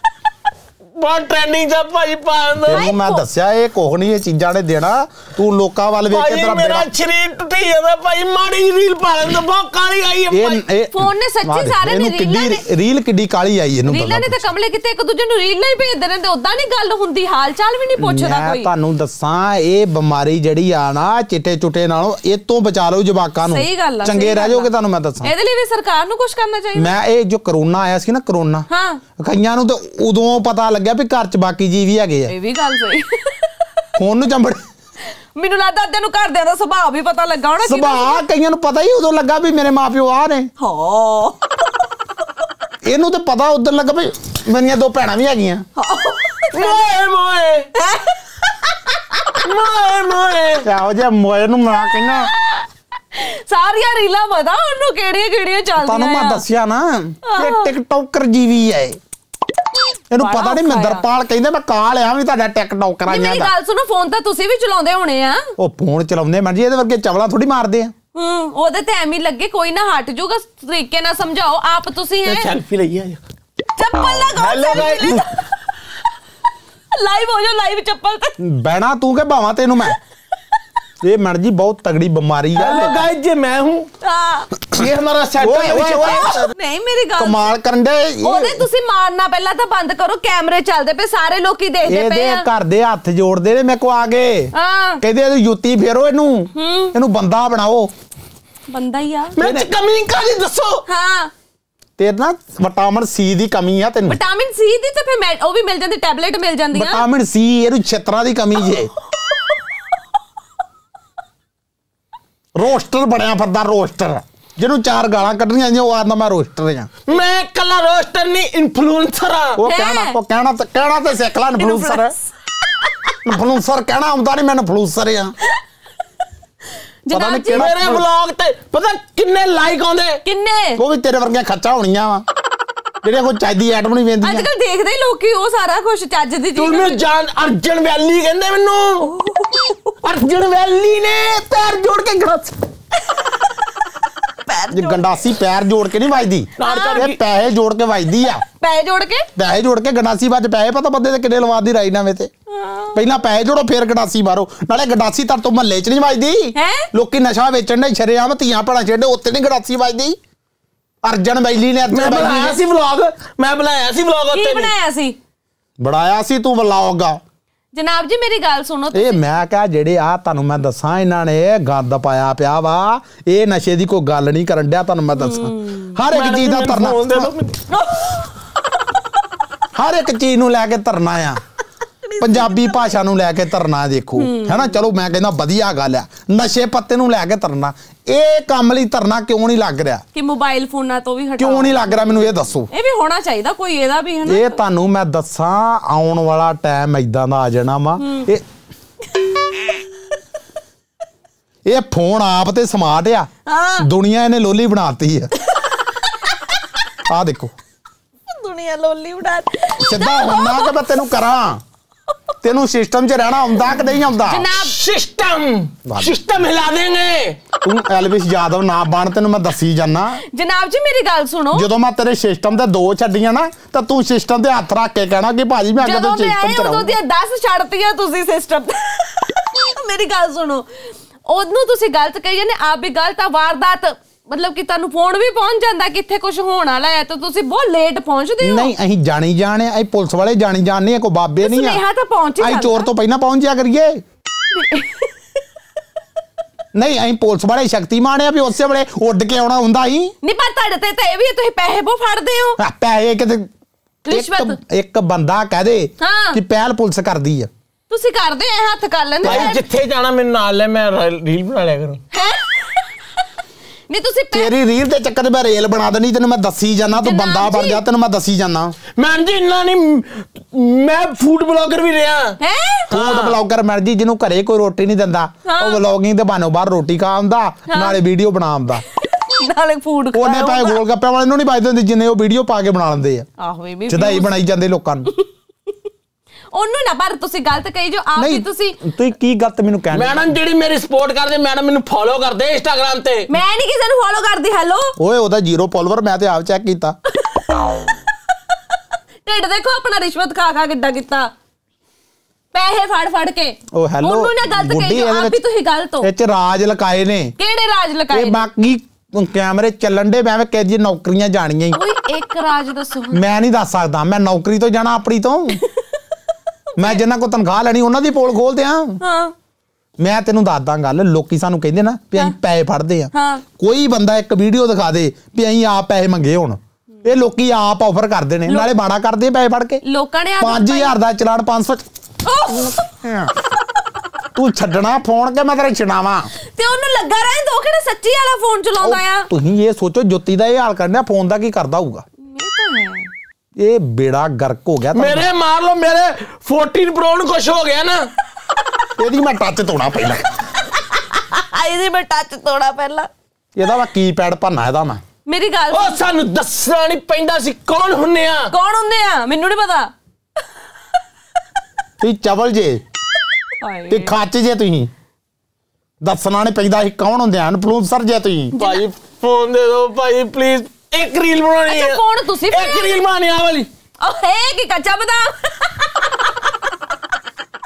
ਬਹੁਤ ਟ੍ਰੈਂਡਿੰਗ ਦਾ ਭਾਈ ਪਾਣ ਤੈਨੂੰ ਮੈਂ ਦੱਸਿਆ ਇਹ ਕੋਹ ਨਹੀਂ ਇਹ ਚੀਜ਼ਾਂ ਨੇ ਦੇਣਾ ਤੂੰ ਲੋਕਾਂ ਵੱਲ ਵੇਖ ਕੇ ਤੇਰਾ ਮੇਰਾ ਸ਼ਰੀਰ ਟੁੱਟੀ ਜਾਂਦਾ ਭਾਈ ਮਾੜੀ ਰੀਲ ਪਾ ਲੈਂਦਾ ਬਹੁਤ ਕਾਲੀ ਆਈ ਹੈ ਫੋਨ ਨੇ ਸੱਚੀ ਸਾਰੇ ਨੇ ਰੀਲਾਂ ਨੇ ਰੀਲ ਕਿੱਡੀ ਕਾਲੀ ਆਈ ਇਹਨੂੰ ਰੀਲਾਂ ਨੇ ਤਾਂ ਕਮਲੇ ਕਿਤੇ ਇੱਕ ਦੂਜੇ ਨੂੰ ਰੀਲ ਨਹੀਂ ਭੇਜਦੇ ਨੇ ਤੇ ਉਦਾਂ ਨਹੀਂ ਗੱਲ ਹੁੰਦੀ ਹਾਲ ਚਾਲ ਵੀ ਨਹੀਂ ਪੁੱਛਦਾ ਕੋਈ ਤੁਹਾਨੂੰ ਦੱਸਾਂ ਇਹ ਬਿਮਾਰੀ ਜਿਹੜੀ ਆ ਨਾ ਚਿੱਟੇ ਚੁੱਟੇ ਨਾਲੋਂ ਇਹ ਤੋਂ ਬਚਾ ਲਓ ਜਵਾਕਾਂ ਨੂੰ ਚੰਗੇ ਰਹਿ ਜਾਓਗੇ ਤੁਹਾਨੂੰ ਮੈਂ ਦੱਸਾਂ ਇਹਦੇ ਲਈ ਵੀ ਸਰਕਾਰ ਨੂੰ ਕੁਝ ਕਰਨਾ ਚਾਹੀਦਾ ਮੈਂ ਇਹ ਜੋ ਕਰੋਨਾ ਆਇਆ ਸੀ ਨਾ ਕਰੋਨਾ ਹਾਂ ਕਈਆਂ ਨੂੰ ਤਾਂ ਉਦੋਂ ਪਤਾ ਲੱਗ ਗਿਆ ਵੀ ਘਰ 'ਚ ਬਾਕੀ ਜੀ ਵੀ ਹੈਗੇ ਆ ਇਹ ਵੀ ਗੱਲ ਸਹੀ ਫੋਨ ਨੂੰ ਚੰਬੜ ਮੈਨੂੰ ਲੱਗਦਾ ਅੱਧੇ ਨੂੰ ਘਰ ਦੇ ਦਾ ਸੁਭਾਅ ਵੀ ਪਤਾ ਲੱਗਾ ਹੋਣਾ ਸੁਭਾਅ ਕਈਆਂ ਨੂੰ ਪਤਾ ਹੀ ਉਦੋਂ ਲੱਗਾ ਵੀ ਮੇਰੇ ਮਾਪਿਓ ਆ ਨੇ ਹਾਂ ਇਹਨੂੰ ਤਾਂ ਪਤਾ ਉਦੋਂ ਲੱਗਾ ਵੀ ਮੇਰੀਆਂ ਦੋ ਭੈਣਾਂ ਵੀ ਹੈਗੀਆਂ ਮੋਏ ਮੋਏ ਮੋਏ ਮੋਏ ਚਾਹੋ ਜੇ ਮੋਏ ਨੂੰ ਮਾ ਕਹਿੰਨਾ ਸਾਰੀਆਂ ਰੀਲਾਂ ਪਤਾ ਉਹਨੂੰ ਕਿਹੜੀਆਂ ਕਿਹੜੀਆਂ ਚੱਲਦੀਆਂ ਤੁਹਾਨੂੰ ਮੈਂ ਦੱਸਿਆ ਨਾ ਇਹ ਜੀ ਜੀਵੀ ਹੈ ਇਹਨੂੰ ਪਤਾ ਨਹੀਂ ਮਿੰਦਰਪਾਲ ਕਹਿੰਦੇ ਮੈਂ ਕਾਲ ਆ ਵੀ ਤੁਹਾਡਾ ਟਿਕਟੌਕ ਕਰਾਂ ਜਾਂਦਾ ਮੇਰੀ ਗੱਲ ਸੁਣੋ ਫੋਨ ਤਾਂ ਤੁਸੀਂ ਵੀ ਚਲਾਉਂਦੇ ਹੋਣੇ ਆ ਉਹ ਫੋਨ ਚਲਾਉਂਦੇ ਮੈਂ ਜੀ ਇਹਦੇ ਵਰਗੇ ਚਵਲਾ ਥੋੜੀ ਮਾਰਦੇ ਆ ਹੂੰ ਉਹਦੇ ਤੇ ਐਵੇਂ ਲੱਗੇ ਕੋਈ ਨਾ ਹਟ ਜਾਊਗਾ ਤਰੀਕੇ ਨਾਲ ਸਮਝਾਓ ਆਪ ਤੁਸੀਂ ਹੈ ਸੈਲਫੀ ਲਈ ਆ ਚੱਪਲ ਲਗਾਓ ਲਾਈਵ ਹੋ ਜਾ ਲਾਈਵ ਚੱਪਲ ਤੇ ਬਹਿਣਾ ਤੂੰ ਕਿ ਭਾਵਾਂ ਤੈਨੂੰ ਮੈਂ ये मैडम जी बहुत तगड़ी बीमारी है गाइस ये मैं हूं ये हमारा सेट है ਨਹੀਂ ਮੇਰੀ ਗੱਲ ਕਮਾਲ ਕਰਨ ਦੇ ਉਹਦੇ ਤੁਸੀਂ ਮਾਰਨਾ ਪਹਿਲਾਂ ਤਾਂ ਬੰਦ ਕਰੋ ਕੈਮਰੇ ਚੱਲਦੇ ਪਏ ਸਾਰੇ ਲੋਕੀ ਦੇਖਦੇ ਪਏ ਇਹਦੇ ਘਰ ਦੇ ਹੱਥ ਜੋੜਦੇ ਨੇ ਮੇਰੇ ਕੋ ਆ ਗਏ ਕਹਿੰਦੇ ਇਹਦੀ ਜੁੱਤੀ ਫੇਰੋ ਇਹਨੂੰ ਇਹਨੂੰ ਬੰਦਾ ਬਣਾਓ ਬੰਦਾ ਹੀ ਆ ਮੈਂ ਕਮੀ ਕਾਹਦੀ ਦੱਸੋ ਹਾਂ ਤੇਰੇ ਨਾਲ ਵਿਟਾਮਿਨ ਸੀ ਦੀ ਕਮੀ ਆ ਤੈਨੂੰ ਵਿਟਾਮਿਨ ਸੀ ਦੀ ਤਾਂ ਫਿਰ ਉਹ ਵੀ ਮਿਲ ਜਾਂਦੀ ਟੈਬਲੇਟ ਮਿਲ ਜਾਂਦੀ ਆ ਵਿਟਾਮਿਨ ਸੀ ਇਹਨੂੰ ਛਤਰਾ ਦੀ ਕਮੀ ਜੇ ਰੋਸਟਰ ਬਣਿਆ ਫਿਰਦਾ ਰੋਸਟਰ ਜਿਹਨੂੰ ਚਾਰ ਗਾਲਾਂ ਕੱਢਣੀਆਂ ਆਈਆਂ ਉਹ ਆਂਦਾ ਮੈਂ ਰੋਸਟਰ ਆ ਮੈਂ ਕੱਲਾ ਰੋਸਟਰ ਨਹੀਂ ਇਨਫਲੂਐਂਸਰ ਆ ਉਹ ਕਹਿਣਾ ਉਹ ਕਹਿਣਾ ਤੇ ਕਹਿਣਾ ਤੇ ਸਿੱਖ ਲੈ ਇਨਫਲੂਐਂਸਰ ਇਨਫਲੂਐਂਸਰ ਕਹਿਣਾ ਆਉਂਦਾ ਨਹੀਂ ਮੈਂ ਇਨਫਲੂਐਂਸਰ ਆ ਜਨਾਬ ਜੀ ਮੇਰੇ ਵਲੌਗ ਤੇ ਪਤਾ ਕਿੰਨੇ ਲਾਈਕ ਆਉਂਦੇ ਕਿੰਨੇ ਉਹ ਵੀ ਤੇਰੇ ਵਰਗੀਆਂ ਖਰਚਾ ਹੋਣੀਆਂ ਵਾ ਜਿਹੜੇ ਕੋਈ ਚਾਹੀਦੀ ਐਟਮ ਨਹੀਂ ਵੇਂਦੀਆਂ ਅੱਜ ਕੱਲ ਦੇਖਦੇ ਲੋਕੀ ਉਹ ਸਾਰਾ ਕੁਝ ਚੱਜ ਦੀ ਚੀਜ਼ ਤੂੰ ਜਾਨ ਅਰਜਨ ਵੈਲੀ ਕਹਿੰਦੇ ਮੈਨੂੰ ਅਰਜਨ ਵੈਲੀ ਨੇ ਪੈਰ ਜੋੜ ਕੇ ਗੜਾਸ ਪੈਰ ਇਹ ਗੰਡਾਸੀ ਪੈਰ ਜੋੜ ਕੇ ਨਹੀਂ ਵੱਜਦੀ ਇਹ ਪੈਸੇ ਜੋੜ ਕੇ ਵੱਜਦੀ ਆ ਪੈਸੇ ਜੋੜ ਕੇ ਪੈਸੇ ਜੋੜ ਕੇ ਗੰਡਾਸੀ ਵੱਜ ਪੈਸੇ ਪਤਾ ਬੰਦੇ ਤੇ ਕਿੰਨੇ ਲਵਾਦੀ ਰਾਈ ਨਾਵੇਂ ਤੇ ਪਹਿਲਾਂ ਪੈਸੇ ਜੋੜੋ ਫੇਰ ਗੰਡਾਸੀ ਮਾਰੋ ਨਾਲੇ ਗੰਡਾਸੀ ਤਾਂ ਤੋਂ ਮੱਲੇ 'ਚ ਨਹੀਂ ਵੱਜਦੀ ਲੋਕੀ ਨਸ਼ਾ ਵੇਚਣ ਦੇ ਆਮ ਧੀਆਂ ਪੜਾ ਛੇੜੇ ਉੱਤੇ ਨਹੀਂ ਗੰਡਾਸੀ ਵੱਜਦੀ ਅਰਜਨ ਬੈਲੀ ਨੇ ਮੈਂ ਬਣਾਇਆ ਸੀ ਵਲੌਗ ਮੈਂ ਬਣਾਇਆ ਸੀ ਵਲੌਗ ਉੱਤੇ ਕੀ ਬਣਾਇਆ ਸੀ ਬਣਾਇਆ ਸੀ ਤੂੰ ਵਲੌਗ ਆ ਜਨਾਬ ਜੀ ਮੇਰੀ ਗੱਲ ਸੁਣੋ ਤੁਸੀਂ ਇਹ ਮੈਂ ਕਹਾ ਜਿਹੜੇ ਆ ਤੁਹਾਨੂੰ ਮੈਂ ਦੱਸਾਂ ਇਹਨਾਂ ਨੇ ਗੰਦ ਪਾਇਆ ਪਿਆ ਵਾ ਇਹ ਨਸ਼ੇ ਦੀ ਕੋਈ ਗੱਲ ਨਹੀਂ ਕਰਨ ਡਿਆ ਤੁਹਾਨੂੰ ਮੈਂ ਦੱਸਾਂ ਹਰ ਇੱਕ ਚੀਜ਼ ਦਾ ਧਰਨਾ [laughs] ਹਰ ਇੱਕ ਚੀਜ਼ ਨੂੰ ਲੈ ਕੇ ਧਰਨਾ ਆ ਪੰਜਾਬੀ ਭਾਸ਼ਾ ਨੂੰ ਲੈ ਕੇ ਧਰਨਾ ਦੇਖੋ ਹੈਨਾ ਚਲੋ ਮੈਂ ਕਹਿੰਦਾ ਵਧੀਆ ਗੱਲ ਆ ਨਸ਼ੇ ਪੱਤੇ ਨੂੰ ਲੈ ਕੇ ਧਰਨਾ ਇਹ ਕੰਮ ਲਈ ਧਰਨਾ ਕਿਉਂ ਨਹੀਂ ਲੱਗ ਰਿਹਾ ਕਿ ਮੋਬਾਈਲ ਫੋਨਾਂ ਤੋਂ ਵੀ ਹਟਾਓ ਕਿਉਂ ਨਹੀਂ ਲੱਗ ਰਿਹਾ ਮੈਨੂੰ ਇਹ ਦੱਸੋ ਇਹ ਵੀ ਹੋਣਾ ਚਾਹੀਦਾ ਕੋਈ ਇਹਦਾ ਵੀ ਹੈਨਾ ਇਹ ਤੁਹਾਨੂੰ ਮੈਂ ਦੱਸਾਂ ਆਉਣ ਵਾਲਾ ਟਾਈਮ ਇਦਾਂ ਦਾ ਆ ਜਾਣਾ ਵਾ ਇਹ ਇਹ ਫੋਨ ਆਪ ਤੇ ਸਮਾਰਟ ਆ ਦੁਨੀਆ ਇਹਨੇ ਲੋਲੀ ਬਣਾਤੀ ਆ ਆ ਦੇਖੋ ਦੁਨੀਆ ਲੋਲੀ ਬਣਾਤੀ ਸਿੱਧਾ ਹੁੰਦਾ ਕਿ ਮੈਂ ਤੈਨੂੰ ਕਰਾਂ ਤੈਨੂੰ ਸਿਸਟਮ 'ਚ ਰਹਿਣਾ ਆਉਂਦਾ ਕਿ ਨਹੀਂ ਆਉਂਦਾ ਜਨਾਬ ਸਿਸਟਮ ਸਿਸਟਮ ਹਿਲਾ ਦੇਂਗੇ ਤੂੰ ਐਲਵਿਸ ਯਾਦਵ ਨਾ ਬਣ ਤੈਨੂੰ ਮੈਂ ਦੱਸੀ ਜਾਣਾ ਜਨਾਬ ਜੀ ਮੇਰੀ ਗੱਲ ਸੁਣੋ ਜਦੋਂ ਮੈਂ ਤੇਰੇ ਸਿਸਟਮ ਦੇ ਦੋ ਛੱਡੀਆਂ ਨਾ ਤਾਂ ਤੂੰ ਸਿਸਟਮ ਦੇ ਹੱਥ ਰੱਖ ਕੇ ਕਹਿਣਾ ਕਿ ਭਾਜੀ ਮੈਂ ਅੱਗੇ ਤੋਂ ਸਿਸਟਮ ਚਲਾਉਂਗਾ ਜਦੋਂ ਦੀਆਂ 10 ਛੱਡਤੀਆਂ ਤੁਸੀਂ ਸਿਸਟਮ ਮੇਰੀ ਗੱਲ ਸੁਣੋ ਉਹਨੂੰ ਤੁਸੀਂ ਗਲਤ ਕਹੀ ਜਾਂਦੇ ਆਪ ਵੀ ਗਲਤ ਆ ਵਾਰਦਾਤ ਮਤਲਬ ਕਿ ਤੁਹਾਨੂੰ ਫੋਨ ਵੀ ਪਹੁੰਚ ਜਾਂਦਾ ਕਿ ਇੱਥੇ ਕੁਝ ਹੋਣ ਵਾਲਾ ਹੈ ਤਾਂ ਤੁਸੀਂ ਬਹੁਤ ਲੇਟ ਪਹੁੰਚਦੇ ਹੋ ਨਹੀਂ ਅਸੀਂ ਜਾਣੀ ਜਾਣੇ ਆਈ ਪੁਲਿਸ ਵਾਲੇ ਜਾਣੀ ਜਾਣਨੇ ਆ ਕੋ ਬਾਬੇ ਨਹੀਂ ਆ ਸੁਨੇਹਾ ਤਾਂ ਪਹੁੰਚ ਹੀ ਅਸੀਂ ਚੋਰ ਤੋਂ ਪਹਿਲਾਂ ਪਹੁੰਚ ਜਾ ਕਰੀਏ [laughs] ਨਹੀਂ ਅਸੀਂ ਪੁਲਿਸ ਵਾਲੇ ਸ਼ਕਤੀਮਾਨ ਆ ਵੀ ਉਸੇ ਵੇਲੇ ਉੱਡ ਕੇ ਆਉਣਾ ਹੁੰਦਾ ਹੀ ਨਹੀਂ ਪਰ ਤੁਹਾਡੇ ਤੇ ਤਾਂ ਇਹ ਵੀ ਤੁਸੀਂ ਪੈਸੇ ਬਹੁਤ ਫੜਦੇ ਹੋ ਪੈਸੇ ਕਿਤੇ ਰਿਸ਼ਵਤ ਇੱਕ ਬੰਦਾ ਕਹਦੇ ਕਿ ਪਹਿਲ ਪੁਲਿਸ ਕਰਦੀ ਆ ਤੁਸੀਂ ਕਰਦੇ ਐ ਹੱਥ ਕਰ ਲੈਂਦੇ ਭਾਈ ਜਿੱਥੇ ਜਾਣਾ ਮੈਨੂੰ ਨਾਲ ਲੈ ਮੈਂ ਰੀਲ ਬਣਾ ਲਿਆ ਕਰੂੰ ਹੈ ਨਹੀਂ ਤੁਸੀਂ ਤੇਰੀ ਰੀਲ ਦੇ ਚੱਕਰ ਮੈਂ ਰੇਲ ਬਣਾ ਦੇਣੀ ਤੈਨੂੰ ਮੈਂ ਦੱਸੀ ਜਾਣਾ ਤੂੰ ਬੰਦਾ ਬਣ ਜਾ ਤੈਨੂੰ ਮੈਂ ਦੱਸੀ ਜਾਣਾ ਮੈਂ ਜੀ ਇੰਨਾ ਨਹੀਂ ਮੈਂ ਫੂਡ ਬਲੌਗਰ ਵੀ ਰਿਹਾ ਹੈ ਫੂਡ ਬਲੌਗਰ ਮੈਂ ਜੀ ਜਿਹਨੂੰ ਘਰੇ ਕੋਈ ਰੋਟੀ ਨਹੀਂ ਦਿੰਦਾ ਉਹ ਵਲੌਗਿੰਗ ਦੇ ਬਾਨੋ ਬਾਹਰ ਰੋਟੀ ਖਾ ਆਉਂਦਾ ਨਾਲੇ ਵੀਡੀਓ ਬਣਾ ਆਉਂਦਾ ਨਾਲੇ ਫੂਡ ਖਾ ਉਹਨੇ ਪਾਏ ਗੋਲ ਗੱਪੇ ਵਾਲੇ ਨੂੰ ਨਹੀਂ ਬਾਈ ਦਿੰਦੇ ਜਿੰਨੇ ਉਹ ਵੀਡੀਓ ਪਾ ਕੇ ਬਣਾ ਲੈਂਦੇ ਆ ਆਹੋ ਇਹ ਵੀ ਚਦਾਈ ਬਣਾਈ ਜਾਂਦੇ ਲੋਕਾਂ ਨੂੰ ਉਹਨੂੰ ਨਾ ਪਰ ਤੁਸੀਂ ਗਲਤ ਕਹੀ ਜੋ ਆਪ ਵੀ ਤੁਸੀਂ ਤੁਸੀਂ ਕੀ ਗਲਤ ਮੈਨੂੰ ਕਹਿੰਦੇ ਮੈਡਮ ਜਿਹੜੀ ਮੇਰੀ ਸਪੋਰਟ ਕਰਦੇ ਮੈਡਮ ਮੈਨੂੰ ਫੋਲੋ ਕਰਦੇ ਇੰਸਟਾਗ੍ਰam ਤੇ ਮੈਂ ਨਹੀਂ ਕਿਸੇ ਨੂੰ ਫੋਲੋ ਕਰਦੀ ਹੈਲੋ ਓਏ ਉਹਦਾ ਜ਼ੀਰੋ ਫੋਲੋਅਰ ਮੈਂ ਤੇ ਆਪ ਚੈੱਕ ਕੀਤਾ ਢਿੱਡ ਦੇਖੋ ਆਪਣਾ ਰਿਸ਼ਵਤ ਖਾ ਖਾ ਕਿੱਦਾਂ ਕੀਤਾ ਪੈਸੇ ਫੜ ਫੜ ਕੇ ਉਹ ਹੈਲੋ ਉਹਨੂੰ ਨਾ ਗਲਤ ਕਹੀ ਆਪ ਵੀ ਤੁਸੀਂ ਗਲਤ ਹੋ ਇੱਥੇ ਰਾਜ ਲਕਾਏ ਨੇ ਕਿਹੜੇ ਰਾਜ ਲਕਾਏ ਇਹ ਬਾਕੀ ਕੈਮਰੇ ਚੱਲਣ ਦੇ ਮੈਂ ਕਿਹ ਜੀ ਨੌਕਰੀਆਂ ਜਾਣੀਆਂ ਹੀ ਕੋਈ ਇੱਕ ਰਾਜ ਦੱਸੋ ਮੈਂ ਨਹੀਂ ਦੱਸ ਸਕਦਾ ਮੈਂ ਨੌਕਰੀ ਤੋਂ ਜਾਣਾ ਆਪਣੀ ਤੋਂ ਮੈਂ ਜਿੰਨਾ ਕੋ ਤਨਖਾਹ ਲੈਣੀ ਉਹਨਾਂ ਦੀ ਪੋਲ ਖੋਲਦੇ ਆ ਹਾਂ ਮੈਂ ਤੈਨੂੰ ਦੱਸਦਾ ਗੱਲ ਲੋਕੀ ਸਾਨੂੰ ਕਹਿੰਦੇ ਨਾ ਵੀ ਅਸੀਂ ਪੈਸੇ ਫੜਦੇ ਆ ਕੋਈ ਬੰਦਾ ਇੱਕ ਵੀਡੀਓ ਦਿਖਾ ਦੇ ਵੀ ਅਸੀਂ ਆਪ ਪੈਸੇ ਮੰਗੇ ਹੁਣ ਇਹ ਲੋਕੀ ਆਪ ਆਫਰ ਕਰਦੇ ਨੇ ਨਾਲੇ ਬਾੜਾ ਕਰਦੇ ਪੈਸੇ ਫੜ ਕੇ ਲੋਕਾਂ ਨੇ 5000 ਦਾ ਚਲਾਨ 500 ਤੂੰ ਛੱਡਣਾ ਫੋਨ ਕੇ ਮੈਂ ਤੇਰੇ ਛਿਣਾਵਾ ਤੇ ਉਹਨੂੰ ਲੱਗਾ ਰਹੇ ਦੋ ਕਿਹੜਾ ਸੱਚੀ ਵਾਲਾ ਫੋਨ ਚਲਾਉਂਦਾ ਆ ਤੁਸੀਂ ਇਹ ਸੋਚੋ ਜੁੱਤੀ ਦਾ ਇਹ ਹਾਲ ਕਰਨਾ ਫੋਨ ਦਾ ਕੀ ਕਰਦਾ ਹੋਊਗਾ ਨਹੀਂ ਤਾਂ ਹੈ ਇਹ ਬੇੜਾ ਗਰਕ ਹੋ ਗਿਆ ਮੇਰੇ ਮਾਰ ਲਓ ਮੇਰੇ 14 ਪ੍ਰੋ ਨੂੰ ਕੁਝ ਹੋ ਗਿਆ ਨਾ ਇਹਦੀ ਮੈਂ ਟੱਚ ਤੋੜਾ ਪਹਿਲਾਂ [laughs] ਇਹਦੀ ਮੈਂ ਟੱਚ ਤੋੜਾ ਪਹਿਲਾਂ ਇਹਦਾ ਮੈਂ ਕੀਪੈਡ ਭੰਨਾ ਇਹਦਾ ਮੈਂ ਮੇਰੀ ਗੱਲ ਉਹ ਸਾਨੂੰ ਦੱਸਣਾ ਨਹੀਂ ਪੈਂਦਾ ਸੀ ਕੌਣ ਹੁੰਨੇ ਆ ਕੌਣ ਹੁੰਨੇ ਆ ਮੈਨੂੰ ਨਹੀਂ ਪਤਾ ਤੇ ਚਵਲ ਜੇ ਤੇ ਖਾਚ ਜੇ ਤੁਸੀਂ ਦੱਸਣਾ ਨਹੀਂ ਪੈਂਦਾ ਸੀ ਕੌਣ ਹੁੰਦੇ ਆ ਇਨਫਲੂਐਂਸਰ ਜੇ ਤੁਸੀਂ ਭਾਈ ਫੋਨ ਦੇ ਦਿਓ ਭਾਈ ਪਲੀਜ਼ ਇੱਕ ਰੀਲ ਬਣਾਉਣੀ ਅੱਛਾ ਕੌਣ ਤੁਸੀਂ ਇੱਕ ਰੀਲ ਬਣਾਉਣੀ ਆ ਵਾਲੀ ਓਏ ਕੀ ਕੱਚਾ ਬਦਾਮ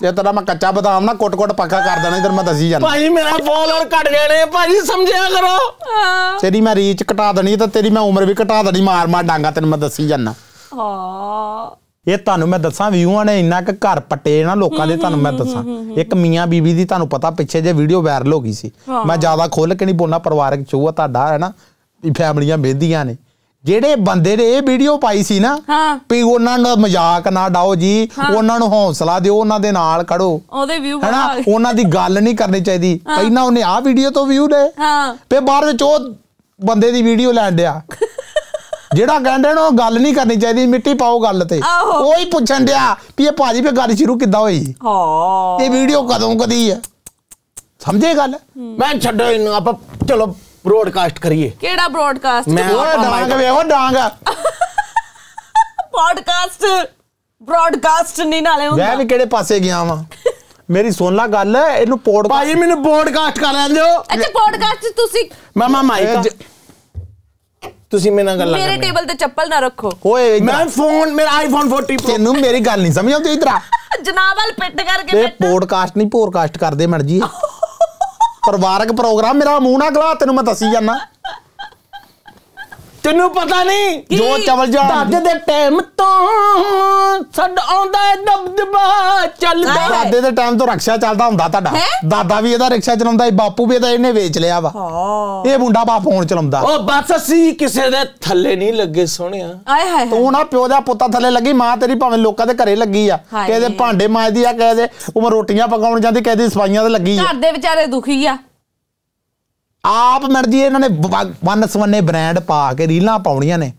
ਜੇ ਤੇਰਾ ਮੈਂ ਕੱਚਾ ਬਦਾਮ ਨਾ ਕੋਟ-ਕੋਟ ਪੱਕਾ ਕਰ ਦੇਣਾ ਇਧਰ ਮੈਂ ਦੱਸੀ ਜਾਂਦਾ ਭਾਈ ਮੇਰਾ ਫੋਲੋਅਰ ਘਟ ਗਏ ਨੇ ਭਾਈ ਸਮਝਿਆ ਕਰੋ ਤੇਰੀ ਮੈਂ ਰੀਚ ਘਟਾ ਦੇਣੀ ਤਾਂ ਤੇਰੀ ਮੈਂ ਉਮਰ ਵੀ ਘਟਾ ਦੇਣੀ ਮਾਰ-ਮਾਰ ਡਾਂਗਾ ਤੈਨੂੰ ਮੈਂ ਦੱਸੀ ਜਾਂਦਾ ਹਾਂ ਇਹ ਤੁਹਾਨੂੰ ਮੈਂ ਦੱਸਾਂ ਵਿਊਆਂ ਨੇ ਇੰਨਾ ਕਿ ਘਰ ਪਟੇ ਨਾ ਲੋਕਾਂ ਦੇ ਤੁਹਾਨੂੰ ਮੈਂ ਦੱਸਾਂ ਇੱਕ ਮੀਆਂ ਬੀਬੀ ਦੀ ਤੁਹਾਨੂੰ ਪਤਾ ਪਿੱਛੇ ਜੇ ਵੀਡੀਓ ਵਾਇਰਲ ਹੋ ਗਈ ਸੀ ਮੈਂ ਜ਼ਿਆਦਾ ਖੋਲ ਕੇ ਨਹੀਂ ਬੋਲਣਾ ਪਰਿਵਾਰਕ ਚੋਆ ਤੁਹਾਡਾ ਹੈ ਨਾ ਫੈਮਲੀਆਂ ਵੇਂਦੀਆਂ ਨੇ ਜਿਹੜੇ ਬੰਦੇ ਨੇ ਇਹ ਵੀਡੀਓ ਪਾਈ ਸੀ ਨਾ ਵੀ ਉਹਨਾਂ ਦਾ ਮਜ਼ਾਕ ਨਾ ਡਾਓ ਜੀ ਉਹਨਾਂ ਨੂੰ ਹੌਸਲਾ ਦਿਓ ਉਹਨਾਂ ਦੇ ਨਾਲ ਖੜੋ ਉਹਦੇ ਵਿਊ ਹਨਾ ਉਹਨਾਂ ਦੀ ਗੱਲ ਨਹੀਂ ਕਰਨੀ ਚਾਹੀਦੀ ਪਹਿਲਾਂ ਉਹਨੇ ਆ ਵੀਡੀਓ ਤੋਂ ਵੀਊ ਲੈ ਹਾਂ ਤੇ ਬਾਅਦ ਵਿੱਚ ਉਹ ਬੰਦੇ ਦੀ ਵੀਡੀਓ ਲੈਣ ਡਿਆ [laughs] ਜਿਹੜਾ ਕਹਿੰਦੇ ਨੇ ਉਹ ਗੱਲ ਨਹੀਂ ਕਰਨੀ ਚਾਹੀਦੀ ਮਿੱਟੀ ਪਾਓ ਗੱਲ ਤੇ ਉਹ ਹੀ ਪੁੱਛਣ ਡਿਆ ਵੀ ਇਹ ਭਾਜੀ ਫੇ ਗੱਲ ਸ਼ੁਰੂ ਕਿੱਦਾਂ ਹੋਈ ਹਾਂ ਇਹ ਵੀਡੀਓ ਕਦੋਂ ਕਦੀ ਹੈ ਸਮਝੇ ਗੱਲ ਮੈਂ ਛੱਡੋ ਇਹਨੂੰ ਆਪਾਂ ਚਲੋ ਬ੍ਰੋਡਕਾਸਟ ਕਰੀਏ ਕਿਹੜਾ ਬ੍ਰੋਡਕਾਸਟ ਮੈਂ ਡਾਂਗ ਉਹ ਡਾਂਗ ਪੋਡਕਾਸਟ ਬ੍ਰੋਡਕਾਸਟ ਨਹੀਂ ਨਾਲੇ ਹੁੰਦਾ ਮੈਂ ਵੀ ਕਿਹੜੇ ਪਾਸੇ ਗਿਆ ਵਾਂ ਮੇਰੀ ਸੋਨਾ ਗੱਲ ਗੱਲ ਇਹਨੂੰ ਪੋਡਕਾਸਟ ਭਾਈ ਮੈਨੂੰ ਪੋਡਕਾਸਟ ਕਰ ਲੈਂਦੇ ਹੋ ਅੱਛਾ ਪੋਡਕਾਸਟ ਤੁਸੀਂ ਮਾਮਾ ਮਾਈਕ ਤੁਸੀਂ ਮੇਰੇ ਨਾਲ ਗੱਲਾਂ ਮੇਰੇ ਟੇਬਲ ਤੇ ਚੱਪਲ ਨਾ ਰੱਖੋ ਓਏ ਮੈਂ ਫੋਨ ਮੇਰਾ ਆਈਫੋਨ 40 ਪ੍ਰੋ ਤੈਨੂੰ ਮੇਰੀ ਗੱਲ ਨਹੀਂ ਸਮਝ ਆਉਂਦੀ ਇਧਰ [laughs] ਜਨਾਬ ਵਾਲ ਪਿੱਟ ਕਰਕੇ ਤੇ ਪੋਡਕਾਸਟ ਨਹੀਂ ਪੋਡਕਾਸਟ ਕਰਦੇ ਮਰਜੀ [laughs] ਪਰਿਵਾਰਕ ਪ੍ਰੋਗਰਾਮ ਮੇਰਾ ਮੂੰਹ ਨਾ ਗਲਾ ਤੈਨੂੰ ਮੈਂ ਦੱਸੀ ਜਾਣਾ ਤੈਨੂੰ ਪਤਾ ਨਹੀਂ ਜੋ ਚਵਲ ਜਾ ਦਾਦੇ ਦੇ ਟਾਈਮ ਤੋਂ ਛੱਡ ਆਉਂਦਾ ਹੈ ਦਬਦਬਾ ਚੱਲਦਾ ਦਾਦੇ ਦੇ ਟਾਈਮ ਤੋਂ ਰਕਸ਼ਾ ਚੱਲਦਾ ਹੁੰਦਾ ਤੁਹਾਡਾ ਦਾਦਾ ਵੀ ਇਹਦਾ ਰਿਕਸ਼ਾ ਚਲਾਉਂਦਾ ਹੈ ਬਾਪੂ ਵੀ ਇਹਦਾ ਇਹਨੇ ਵੇਚ ਲਿਆ ਵਾ ਇਹ ਮੁੰਡਾ ਬਾ ਫੋਨ ਚਲਾਉਂਦਾ ਉਹ ਬਸ ਅਸੀਂ ਕਿਸੇ ਦੇ ਥੱਲੇ ਨਹੀਂ ਲੱਗੇ ਸੋਹਣਿਆ ਆਏ ਹਾਏ ਤੂੰ ਨਾ ਪਿਓ ਦਾ ਪੁੱਤਾ ਥੱਲੇ ਲੱਗੀ ਮਾਂ ਤੇਰੀ ਭਾਵੇਂ ਲੋਕਾਂ ਦੇ ਘਰੇ ਲੱਗੀ ਆ ਦੇ ਭਾਂਡੇ ਮਾਜਦੀ ਆ ਕਹਦੇ ਉਹ ਰੋਟੀਆਂ ਪਕਾਉਣ ਜਾਂਦੀ ਦੀ ਸਫਾਈਆਂ ਤੇ ਲੱਗੀ ਆ ਘਰ ਦੇ ਵਿਚਾਰੇ ਦੁਖੀ ਆ ਆਪ ਮਰਜੀ ਇਹਨਾਂ ਨੇ ਵਨ ਸਵੰਨੇ ਬ੍ਰਾਂਡ ਪਾ ਕੇ ਰੀਲਾਂ ਪਾਉਣੀਆਂ ਨੇ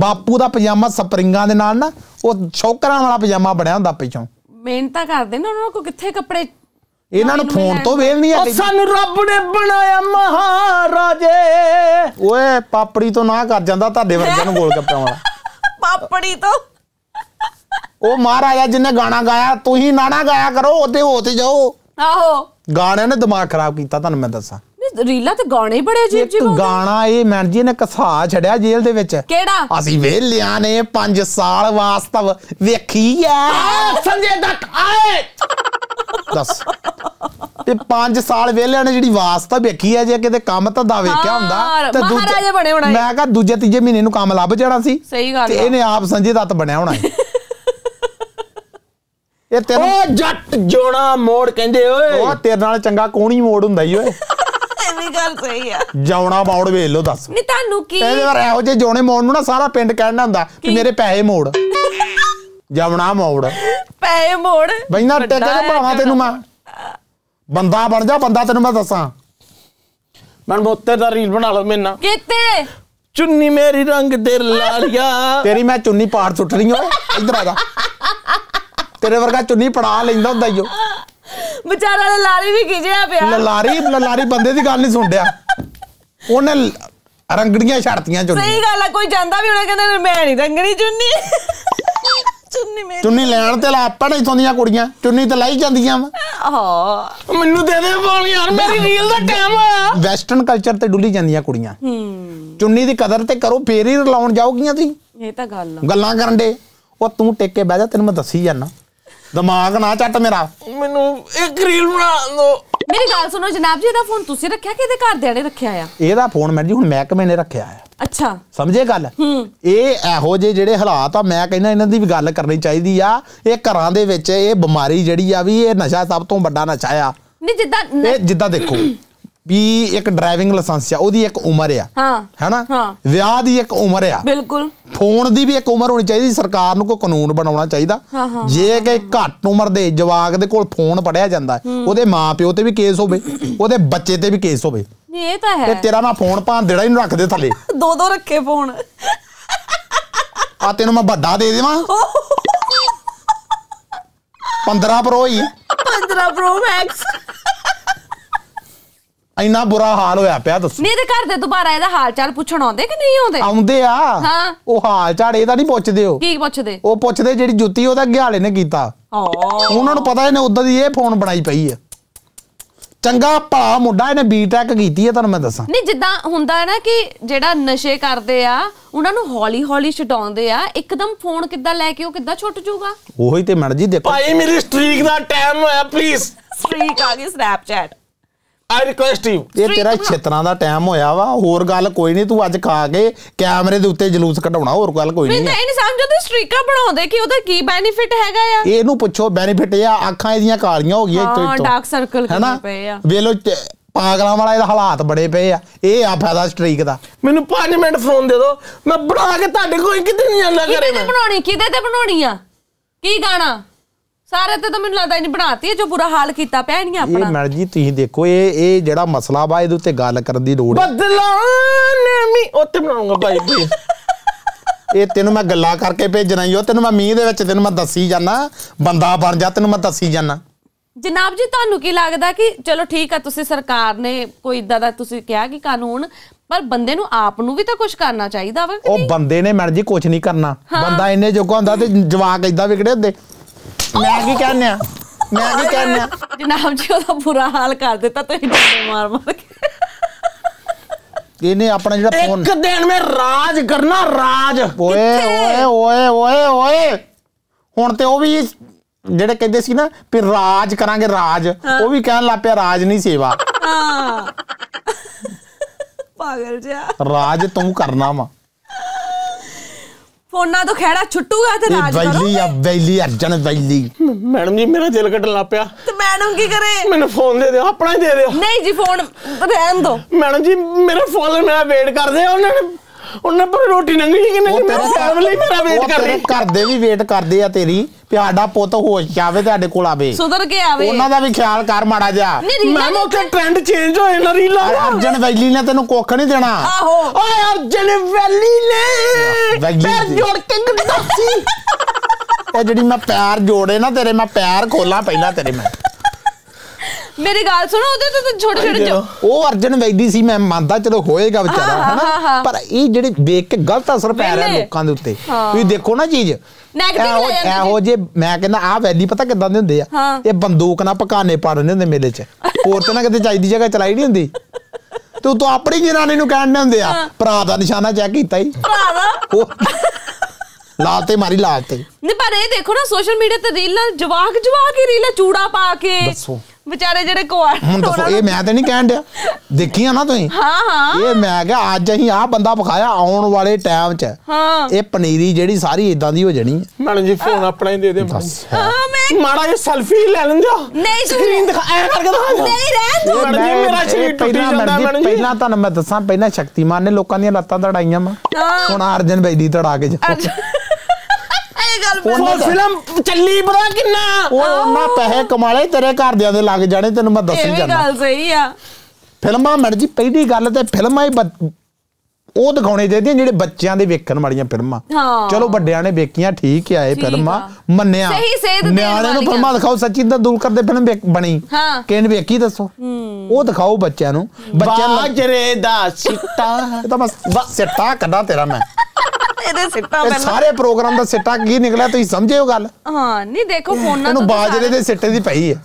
ਬਾਪੂ ਦਾ ਪਜਾਮਾ ਸਪਰਿੰਗਾਂ ਦੇ ਨਾਲ ਨਾ ਉਹ ਛੋਕਰਾਂ ਵਾਲਾ ਪਜਾਮਾ ਬਣਿਆ ਹੁੰਦਾ ਪਿੱਛੋਂ ਮਿਹਨਤਾਂ ਕਰਦੇ ਨੇ ਉਹਨਾਂ ਕੋ ਕਿੱਥੇ ਕੱਪੜੇ ਇਹਨਾਂ ਨੂੰ ਫੋਨ ਤੋਂ ਵੇਲ ਨਹੀਂ ਆਈ ਸਾਨੂੰ ਰੱਬ ਨੇ ਬਣਾਇਆ ਮਹਾਰਾਜੇ ਓਏ ਪਾਪੜੀ ਤੋਂ ਨਾ ਕਰ ਜਾਂਦਾ ਤੁਹਾਡੇ ਵਰਗਿਆਂ ਨੂੰ ਗੋਲ ਕੱਪੜਿਆਂ ਵਾਲਾ [laughs] ਪਾਪੜੀ ਤੋਂ ਉਹ ਮਹਾਰਾਜਾ ਜਿੰਨੇ ਗਾਣਾ ਗਾਇਆ ਤੁਸੀਂ ਨਾਣਾ ਗਾਇਆ ਕਰੋ ਉਹਦੇ ਹੋ ਤੇ ਜਾਓ ਆਹੋ ਗਾਣਿਆਂ ਨੇ ਦਿਮਾਗ ਖਰਾਬ ਕੀਤਾ ਤੁਹਾਨੂੰ ਮੈਂ ਦੱਸਾਂ ਜੀ ਰੀਲਾ ਤੇ ਗਾਣੇ ਹੀ ਬੜੇ ਅਜੀਬ ਜਿਹੇ ਤੂੰ ਗਾਣਾ ਇਹ ਮੈਨ ਜੀ ਨੇ ਕਸਾ ਛੜਿਆ ਜੇਲ੍ਹ ਦੇ ਵਿੱਚ ਕਿਹੜਾ ਅਸੀਂ ਵੇਲਿਆਂ ਨੇ 5 ਸਾਲ ਵਾਸਤਵ ਵੇਖੀ ਐ ਸੰਜੇ ਦੱਤ ਆਏ ਦੱਸ ਤੇ 5 ਸਾਲ ਵੇਲਿਆਂ ਨੇ ਜਿਹੜੀ ਵਾਸਤਾ ਵੇਖੀ ਐ ਜੇ ਕਿਤੇ ਕੰਮ ਤਾਂ ਦਾ ਵੇਖਿਆ ਹੁੰਦਾ ਤੇ ਮਹਾਰਾਜੇ ਬਣੇ ਹੋਣਾ ਮੈਂ ਕਹਾ ਦੂਜੇ ਤੀਜੇ ਮਹੀਨੇ ਨੂੰ ਕੰਮ ਲੱਭ ਜਾਣਾ ਸੀ ਸਹੀ ਗੱਲ ਤੇ ਇਹਨੇ ਆਪ ਸੰਜੇ ਦੱਤ ਬਣਿਆ ਹੋਣਾ ਇਹ ਤੇਰਾ ਜੱਟ ਜੋਣਾ ਮੋੜ ਕਹਿੰਦੇ ਓਏ ਉਹ ਤੇਰੇ ਨਾਲ ਚੰਗਾ ਕੋਣੀ ਮੋੜ ਹੁੰਦਾ ਈ ਓਏ ਵੀ ਗੱਲ ਸਹੀ ਆ ਜਾਉਣਾ ਮੌੜ ਵੇਖ ਲਓ ਦੱਸ ਨਹੀਂ ਤੁਹਾਨੂੰ ਕੀ ਇਹਦੇ ਵਾਰ ਇਹੋ ਜੇ ਜੋਣੇ ਮੌੜ ਨੂੰ ਨਾ ਸਾਰਾ ਪਿੰਡ ਕਹਿਣਾ ਹੁੰਦਾ ਕਿ ਮੇਰੇ ਪੈਸੇ ਮੋੜ ਜਾਉਣਾ ਮੌੜ ਪੈਸੇ ਮੋੜ ਨਾ ਟਿਕ ਕੇ ਭਾਵਾਂ ਤੈਨੂੰ ਮੈਂ ਬੰਦਾ ਬਣ ਜਾ ਬੰਦਾ ਤੈਨੂੰ ਮੈਂ ਦੱਸਾਂ ਮਨ ਬੋਤੇ ਦਾ ਰੀਲ ਬਣਾ ਲਓ ਮੇਨਾ ਕਿਤੇ ਚੁੰਨੀ ਮੇਰੀ ਰੰਗ ਦੇ ਲਾਲਿਆ ਤੇਰੀ ਮੈਂ ਚੁੰਨੀ ਪਾੜ ਰਹੀ ਹਾਂ ਇੱਧਰ ਆ ਜਾ ਤੇਰੇ ਵਰਗਾ ਚੁੰਨੀ ਪੜਾ ਲੈਂਦਾ ਹੁੰਦਾ ਈਓ ਵਿਚਾਰਾ ਲਲਾਰੀ ਵੀ ਖਿਜਿਆ ਪਿਆ ਲਲਾਰੀ ਲਲਾਰੀ ਬੰਦੇ ਦੀ ਗੱਲ ਨਹੀਂ ਸੁਣਦਿਆ ਉਹਨੇ ਰੰਗੜੀਆਂ ਛੜਤੀਆਂ ਚੁੰਨੀ ਸਹੀ ਗੱਲ ਆ ਕੋਈ ਜਾਂਦਾ ਵੀ ਉਹਨੇ ਕਹਿੰਦਾ ਮੈਂ ਨਹੀਂ ਰੰਗਣੀ ਚੁੰਨੀ ਚੁੰਨੀ ਮੇਰੀ ਚੁੰਨੀ ਲੈਣ ਤੇ ਲਾ ਪੜ ਇਥੋਂ ਕੁੜੀਆਂ ਚੁੰਨੀ ਤੇ ਲਾਈ ਜਾਂਦੀਆਂ ਵਾ ਆਹ ਮੈਨੂੰ ਦੇ ਦੇ ਫੋਨ ਯਾਰ ਮੇਰੀ ਰੀਲ ਦਾ ਟਾਈਮ ਆ ਵੈਸਟਰਨ ਕਲਚਰ ਤੇ ਡੁੱਲੀ ਜਾਂਦੀਆਂ ਕੁੜੀਆਂ ਹੂੰ ਚੁੰਨੀ ਦੀ ਕਦਰ ਤੇ ਕਰੋ ਫੇਰ ਹੀ ਰਲਾਉਣ ਜਾਓਗੀਆਂ ਤੁਸੀਂ ਇਹ ਤਾਂ ਗੱਲ ਆ ਗੱਲਾਂ ਕਰਨ ਦੇ ਉਹ ਤੂੰ ਟਿੱਕੇ ਬਹਿ ਜਾ ਤੈਨੂੰ ਮੈਂ ਦੱਸੀ ਜਾਣਾ ਦਿਮਾਗ ਨਾ ਚੱਟ ਮੇਰਾ ਮੈਨੂੰ ਇੱਕ ਰੀਲ ਬਣਾ ਦੋ ਮੇਰੀ ਗੱਲ ਸੁਣੋ ਜਨਾਬ ਜੀ ਇਹਦਾ ਫੋਨ ਤੁਸੀਂ ਰੱਖਿਆ ਕਿ ਇਹਦੇ ਘਰ ਦੇ ਨੇ ਰੱਖਿਆ ਆ ਇਹਦਾ ਫੋਨ ਮੈਂ ਜੀ ਹੁਣ ਮਹਿਕਮੇ ਨੇ ਰੱਖਿਆ ਆ ਅੱਛਾ ਸਮਝੇ ਗੱਲ ਇਹ ਇਹੋ ਜਿਹੇ ਜਿਹੜੇ ਹਾਲਾਤ ਆ ਮੈਂ ਕਹਿੰਦਾ ਇਹਨਾਂ ਦੀ ਵੀ ਗੱਲ ਕਰਨੀ ਚਾਹੀਦੀ ਆ ਇਹ ਘਰਾਂ ਦੇ ਵਿੱਚ ਇਹ ਬਿਮਾਰੀ ਜਿਹੜੀ ਆ ਵੀ ਇਹ ਨਸ਼ਾ ਸਭ ਤੋਂ ਵੱਡਾ ਨਸ਼ਾ ਆ ਨਹੀਂ ਜਿੱਦਾਂ ਇਹ ਜਿੱਦਾਂ ਦੇਖੋ ਵੀ ਇੱਕ ਡਰਾਈਵਿੰਗ ਲਾਇਸੈਂਸ ਆ ਉਹਦੀ ਇੱਕ ਉਮਰ ਆ ਹਾਂ ਹੈਨਾ ਵਿਆਹ ਦੀ ਇੱਕ ਉਮਰ ਆ ਬਿਲਕੁਲ ਫੋਨ ਦੀ ਵੀ ਇੱਕ ਉਮਰ ਹੋਣੀ ਚਾਹੀਦੀ ਸਰਕਾਰ ਨੂੰ ਕੋਈ ਕਾਨੂੰਨ ਬਣਾਉਣਾ ਚਾਹੀਦਾ ਜੇ ਕਿ ਘੱਟ ਉਮਰ ਦੇ ਜਵਾਕ ਦੇ ਕੋਲ ਫੋਨ ਪੜਿਆ ਜਾਂਦਾ ਉਹਦੇ ਮਾਪਿਓ ਤੇ ਵੀ ਕੇਸ ਹੋਵੇ ਉਹਦੇ ਬੱਚੇ ਤੇ ਵੀ ਕੇਸ ਹੋਵੇ ਨਹੀਂ ਇਹ ਤਾਂ ਹੈ ਤੇ ਤੇਰਾ ਨਾ ਫੋਨ ਭਾਂ ਦੇੜਾ ਹੀ ਨੂੰ ਰੱਖ ਦੇ ਥੱਲੇ ਦੋ ਦੋ ਰੱਖੇ ਫੋਨ ਆ ਤੈਨੂੰ ਮੈਂ ਵੱਡਾ ਦੇ ਦੇਵਾਂ 15 ਪ੍ਰੋ ਹੀ 15 ਪ੍ਰੋ ਮੈਕਸ ਇੰਨਾ ਬੁਰਾ ਹਾਲ ਹੋਇਆ ਪਿਆ ਦੱਸੋ ਨਹੀਂ ਤੇ ਘਰ ਦੇ ਦੁਬਾਰਾ ਇਹਦਾ ਹਾਲ ਚਾਲ ਪੁੱਛਣ ਆਉਂਦੇ ਕਿ ਨਹੀਂ ਆਉਂਦੇ ਆਉਂਦੇ ਆ ਹਾਂ ਉਹ ਹਾਲ ਚਾਲ ਇਹਦਾ ਨਹੀਂ ਪੁੱਛਦੇ ਹੋ ਕੀ ਪੁੱਛਦੇ ਉਹ ਪੁੱਛਦੇ ਜਿਹੜੀ ਜੁੱਤੀ ਉਹਦਾ ਗਿਆਲੇ ਨੇ ਕੀਤਾ ਹਾਂ ਉਹਨਾਂ ਨੂੰ ਪਤਾ ਇਹਨੇ ਉਦਾਂ ਦੀ ਇਹ ਫੋਨ ਬਣਾਈ ਪਈ ਆ ਚੰਗਾ ਭਲਾ ਮੁੰਡਾ ਇਹਨੇ ਬੀਟੈਕ ਕੀਤੀ ਹੈ ਤੁਹਾਨੂੰ ਮੈਂ ਦੱਸਾਂ ਨਹੀਂ ਜਿੱਦਾਂ ਹੁੰਦਾ ਹੈ ਨਾ ਕਿ ਜਿਹੜਾ ਨਸ਼ੇ ਕਰਦੇ ਆ ਉਹਨਾਂ ਨੂੰ ਹੌਲੀ ਹੌਲੀ ਛਡਾਉਂਦੇ ਆ ਇੱਕਦਮ ਫੋਨ ਕਿੱਦਾਂ ਲੈ ਕੇ ਉਹ ਕਿੱਦਾਂ ਛੁੱਟ ਜਾਊਗਾ ਉਹੀ ਤੇ ਮੈਡਮ ਜੀ ਦੇਖੋ ਭਾਈ ਮੇਰੀ ਸਟ੍ਰੀਕ ਦਾ ਟਾਈਮ ਹੋਇਆ ਪਲੀਜ਼ ਸਟ੍ਰੀਕ ਆ ਗਈ ਸਨੈਪਚੈਟ ਆਈ ਰਿਕੁਐਸਟ ਯੂ ਇਹ ਤੇਰਾ ਛੇਤਰਾਂ ਦਾ ਟਾਈਮ ਹੋਇਆ ਵਾ ਹੋਰ ਗੱਲ ਕੋਈ ਨਹੀਂ ਤੂੰ ਅੱਜ ਖਾ ਕੇ ਕੈਮਰੇ ਦੇ ਉੱਤੇ ਜਲੂਸ ਕਢਾਉਣਾ ਹੋਰ ਗੱਲ ਕੋਈ ਨਹੀਂ ਮੈਂ ਨਹੀਂ ਸਮਝਦਾ ਸਟ੍ਰੀਕਾ ਬਣਾਉਂਦੇ ਕਿ ਉਹਦਾ ਕੀ ਬੈਨੀਫਿਟ ਹੈਗਾ ਆ ਇਹਨੂੰ ਪੁੱਛੋ ਬੈਨੀਫਿਟ ਆ ਅੱਖਾਂ ਇਹਦੀਆਂ ਕਾਲੀਆਂ ਹੋ ਗਈਆਂ ਇੱਥੇ ਹਾਂ ਡਾਰਕ ਸਰਕਲ ਕਿਉਂ ਪਏ ਆ ਵੇ ਲੋ ਪਾਗਲਾਂ ਵਾਲਾ ਇਹਦਾ ਹਾਲਾਤ ਬੜੇ ਪਏ ਆ ਇਹ ਆ ਫਾਇਦਾ ਸਟ੍ਰੀਕ ਦਾ ਮੈਨੂੰ 5 ਮਿੰਟ ਫੋਨ ਦੇ ਦਿਓ ਮੈਂ ਬਣਾ ਕੇ ਤੁਹਾਡੇ ਕੋਈ ਕਿਤੇ ਨਹੀਂ ਜਾਂਦਾ ਕਰੇ ਮੈਂ ਬਣਾਉਣੀ ਕਿਤੇ ਤੇ ਬਣਾਉਣੀ ਆ ਕੀ ਗਾਣਾ ਸਾਰੇ ਤੇ ਤਾਂ ਮੈਨੂੰ ਲੱਗਦਾ ਨਹੀਂ ਬਣਾਤੀ ਜੋ ਬੁਰਾ ਹਾਲ ਕੀਤਾ ਪਿਆ ਨਹੀਂ ਆਪਣਾ ਇਹ ਮੈਡਮ ਜੀ ਤੁਸੀਂ ਦੇਖੋ ਇਹ ਇਹ ਜਿਹੜਾ ਮਸਲਾ ਵਾ ਇਹਦੇ ਉੱਤੇ ਗੱਲ ਕਰਨ ਦੀ ਲੋੜ ਹੈ ਨੇ ਮੀ ਉੱਤੇ ਬਣਾਉਂਗਾ ਭਾਈ ਵੀ ਇਹ ਤੈਨੂੰ ਮੈਂ ਗੱਲਾਂ ਕਰਕੇ ਭੇਜਣਾ ਹੀ ਉਹ ਤੈਨੂੰ ਮੈਂ ਮੀਂਹ ਦੇ ਵਿੱਚ ਤੈਨੂੰ ਮੈਂ ਦੱਸੀ ਜਾਣਾ ਬੰਦਾ ਬਣ ਜਾ ਤੈਨੂੰ ਮੈਂ ਦੱਸੀ ਜਾਣਾ ਜਨਾਬ ਜੀ ਤੁਹਾਨੂੰ ਕੀ ਲੱਗਦਾ ਕਿ ਚਲੋ ਠੀਕ ਆ ਤੁਸੀਂ ਸਰਕਾਰ ਨੇ ਕੋਈ ਇਦਾਂ ਦਾ ਤੁਸੀਂ ਕਿਹਾ ਕਿ ਕਾਨੂੰਨ ਪਰ ਬੰਦੇ ਨੂੰ ਆਪ ਨੂੰ ਵੀ ਤਾਂ ਕੁਝ ਕਰਨਾ ਚਾਹੀਦਾ ਵਾ ਉਹ ਬੰਦੇ ਨੇ ਮੈਡਮ ਜੀ ਕੁਝ ਨਹੀਂ ਕਰਨਾ ਬੰਦਾ ਇੰਨੇ ਜੋਗਾ ਹੁੰਦਾ ਤੇ ਜਵਾਕ ਇਦਾਂ ਵਿਗੜੇ ਹੁੰਦੇ ਮੈਂ ਕੀ ਕਹਿੰਨਿਆ ਮੈਂ ਕੀ ਕਹਿੰਨਿਆ ਜਨਾਬ ਜੀ ਉਹਦਾ ਬੁਰਾ ਹਾਲ ਕਰ ਦਿੱਤਾ ਤੁਸੀਂ ਡੰਡੇ ਮਾਰ ਮਾਰ ਕੇ ਇਹਨੇ ਆਪਣਾ ਜਿਹੜਾ ਫੋਨ ਇੱਕ ਦਿਨ ਮੈਂ ਰਾਜ ਕਰਨਾ ਰਾਜ ਓਏ ਓਏ ਓਏ ਓਏ ਓਏ ਹੁਣ ਤੇ ਉਹ ਵੀ ਜਿਹੜੇ ਕਹਿੰਦੇ ਸੀ ਨਾ ਕਿ ਰਾਜ ਕਰਾਂਗੇ ਰਾਜ ਉਹ ਵੀ ਕਹਿਣ ਲੱਗ ਪਿਆ ਰਾਜ ਨਹੀਂ ਸੇਵਾ ਹਾਂ ਪਾਗਲ ਜਿਹਾ ਰਾਜ ਤੂੰ ਕਰਨਾ ਵਾ ਫੋਨਾਂ ਤੋਂ ਖਿਹੜਾ ਛੁੱਟੂਗਾ ਤੇ ਰਾਜ ਕਰੋ ਵੈਲੀ ਆ ਵੈਲੀ ਅਰਜਨ ਵੈਲੀ ਮੈਡਮ ਜੀ ਮੇਰਾ ਦਿਲ ਕੱਟਣ ਲੱਗ ਪਿਆ ਤੇ ਮੈਡਮ ਕੀ ਕਰੇ ਮੈਨੂੰ ਫੋਨ ਦੇ ਦਿਓ ਆਪਣਾ ਹੀ ਦੇ ਦਿਓ ਨਹੀਂ ਜੀ ਫੋਨ ਰਹਿਣ ਦੋ ਮੈਡਮ ਜੀ ਮੇਰਾ ਫੋਨ ਮੈਂ ਵੇਟ ਕਰਦੇ ਆ ਉਹਨਾਂ ਨੇ ਉਹਨਾਂ ਪਰ ਰੋਟੀ ਨੰਗੀ ਕਿੰਨੇ ਮੇਰੇ ਫੈਮਿਲੀ ਮੇਰਾ ਵੇਟ ਕਰ ਰਹੀ ਕਰਦੇ ਵੀ ਵੇਟ ਕਰਦੇ ਆ ਤੇਰੀ ਵੀ ਸਾਡਾ ਪੁੱਤ ਹੋਸ਼ ਜਾਵੇ ਤੁਹਾਡੇ ਕੋਲ ਆਵੇ ਸੁਧਰ ਕੇ ਆਵੇ ਉਹਨਾਂ ਦਾ ਵੀ ਖਿਆਲ ਕਰ ਮਾੜਾ ਜਾ ਮੈਂ ਉੱਥੇ ਟ੍ਰੈਂਡ ਚੇਂਜ ਹੋਏ ਨਾ ਰੀਲਾ ਅਰਜਨ ਵੈਲੀ ਨੇ ਤੈਨੂੰ ਕੁੱਖ ਨਹੀਂ ਦੇਣਾ ਆਹੋ ਓਏ ਅਰਜਨ ਵੈਲੀ ਨੇ ਪੈਰ ਜੋੜ ਕੇ ਗੱਡਾ ਸੀ ਉਹ ਜਿਹੜੀ ਮੈਂ ਪੈਰ ਜੋੜੇ ਨਾ ਤੇਰੇ ਮੈਂ ਪੈਰ ਖੋਲਾਂ ਪਹਿਲਾਂ ਤੇਰੇ ਮੈਂ ਮੇਰੀ ਗੱਲ ਸੁਣੋ ਉਹਦੇ ਤੋਂ ਛੋਟੇ ਛੋਟੇ ਉਹ ਅਰਜਨ ਵੈਦੀ ਸੀ ਮੈਂ ਮੰਨਦਾ ਚਲੋ ਹੋਏਗਾ ਵਿਚਾਰਾ ਹਨਾ ਪਰ ਇਹ ਜਿਹੜੇ ਵੇਖ ਕੇ ਗਲਤ ਅਸਰ ਪੈ ਰਿਹਾ ਲੋਕਾਂ ਦੇ ਉੱਤੇ ਤੁਸੀਂ ਦੇਖੋ ਨਾ ਚੀਜ਼ ਨੈਗੇਟਿਵ ਲੈ ਜਾਂਦੇ ਇਹੋ ਜੇ ਮੈਂ ਕਹਿੰਦਾ ਆ ਵੈਲੀ ਪਤਾ ਕਿੱਦਾਂ ਦੇ ਹੁੰਦੇ ਆ ਇਹ ਬੰਦੂਕ ਨਾਲ ਪਕਾਨੇ ਪਾੜਨੇ ਹੁੰਦੇ ਮੇਲੇ 'ਚ ਹੋਰ ਤਾਂ ਨਾ ਕਿਤੇ ਚਾਹੀਦੀ ਜਗ੍ਹਾ ਚਲਾਈ ਨਹੀਂ ਹੁੰਦੀ ਤੂੰ ਤਾਂ ਆਪਣੀ ਜਨਾਨੀ ਨੂੰ ਕਹਿਣ ਦੇ ਹੁੰਦੇ ਆ ਭਰਾ ਦਾ ਨਿਸ਼ਾਨਾ ਚੈੱਕ ਕੀਤਾ ਹੀ ਭਰਾ ਦਾ ਲਾਲ ਤੇ ਮਾਰੀ ਲਾਲ ਤੇ ਨਹੀਂ ਪਰ ਇਹ ਦੇਖੋ ਨਾ ਸੋਸ਼ਲ ਮੀਡੀਆ ਤੇ ਰੀਲਾਂ ਜਵਾਕ ਜਵਾਕ ਹੀ ਰੀਲਾਂ ਚੂੜਾ ਪਾ ਕੇ ਦੱਸੋ ਵਿਚਾਰੇ ਜਿਹੜੇ ਕੋਆ ਹੁਣ ਦੱਸੋ ਇਹ ਮੈਂ ਤਾਂ ਨਹੀਂ ਕਹਿਣ ਦਿਆ ਦੇਖੀਆਂ ਨਾ ਤੁਸੀਂ ਹਾਂ ਹਾਂ ਇਹ ਮੈਂ ਕਿਹਾ ਅੱਜ ਅਸੀਂ ਆਹ ਬੰਦਾ ਵਿਖਾਇਆ ਆਉਣ ਵਾਲੇ ਟਾਈਮ 'ਚ ਹਾਂ ਇਹ ਪਨੀਰੀ ਜਿਹੜੀ ਸਾਰੀ ਇਦਾਂ ਦੀ ਹੋ ਜਾਣੀ ਹੈ ਮੈਡਮ ਜੀ ਫੋਨ ਆਪਣਾ ਹੀ ਦੇ ਦੇ ਮੈਂ ਮਾੜਾ ਜਿਹਾ ਸੈਲਫੀ ਲੈ ਲੈਂਦਾ ਨਹੀਂ ਸਕਰੀਨ ਦਿਖਾ ਐ ਕਰਕੇ ਦਿਖਾ ਨਹੀਂ ਰਹਿਣ ਦੋ ਮੈਡਮ ਜੀ ਮੇਰਾ ਸਰੀਰ ਟੁੱਟ ਜਾਂਦਾ ਮੈਡਮ ਜੀ ਪਹਿਲਾਂ ਤੁਹਾਨੂੰ ਮੈਂ ਦੱਸਾਂ ਪਹਿਲਾਂ ਸ਼ਕਤੀਮਾਨ ਨੇ ਲੋਕਾਂ ਦੀਆਂ ਲੱਤਾਂ ਧੜਾਈਆਂ ਮਾ ਹੁਣ ਅਰਜਨ ਬੈਦੀ ਧੜਾ ਕੇ ਜਾ ਚੱਲ ਉਹ ਫਿਲਮ ਚੱਲੀ ਬਰਾ ਕਿੰਨਾ ਉਹ ਉਹਨਾਂ ਪੈਸੇ ਕਮਾਲੇ ਤੇਰੇ ਘਰਦਿਆਂ ਦੇ ਲੱਗ ਜਾਣੇ ਤੈਨੂੰ ਮੈਂ ਦੱਸੀ ਇਹ ਵੀ ਜਾਂਦਾ ਗੱਲ ਸਹੀ ਆ ਫਿਲਮਾਂ ਮੜ ਜੀ ਪਹਿਲੀ ਗੱਲ ਤੇ ਫਿਲਮਾਂ ਹੀ ਉਹ ਦਿਖਾਉਣੇ ਚਾਹੀਦੀਆਂ ਜਿਹੜੇ ਬੱਚਿਆਂ ਦੇ ਵੇਖਣ ਵਾਲੀਆਂ ਫਿਲਮਾਂ ਚਲੋ ਵੱਡਿਆਂ ਨੇ ਵੇਖੀਆਂ ਠੀਕ ਆ ਇਹ ਫਿਲਮਾਂ ਮੰਨਿਆ ਸਹੀ ਸੇਧ ਦੇ ਨਿਆਣਿਆਂ ਨੂੰ ਵਾਲੀਆਂ। ਫਿਲਮਾਂ ਦਿਖਾਓ ਸੱਚੀ ਸਚਿਨ ਤੰਦੂਲਕਰ ਕਰਦੇ ਫਿਲਮ ਬਣੀ ਹਾਂ। ਕਿਨ ਵੇਖੀ ਦੱਸੋ ਉਹ ਦਿਖਾਓ ਬੱਚਿਆਂ ਨੂੰ ਬੱਚਿਆਂ ਨੂੰ ਦਾ ਸਿੱਟਾ ਇਹ ਤਾਂ ਬਸ ਸਿੱਟਾ ਕੱਢਾ ਤੇਰਾ ਮੈਂ ਇਹਦੇ ਸਿੱਟਾ ਪਹਿਲਾਂ ਸਾਰੇ ਪ੍ਰੋਗਰਾਮ ਦਾ ਸਿੱਟਾ ਕੀ ਨਿਕਲਿਆ ਤੁਸੀਂ ਸਮਝੇ ਹੋ ਗੱਲ ਹਾਂ ਨਹੀਂ ਦੇਖੋ ਫੋਨਾਂ ਤੋਂ ਬਾਜਰੇ ਦੇ ਸਿੱਟੇ ਦੀ ਪਈ ਹੈ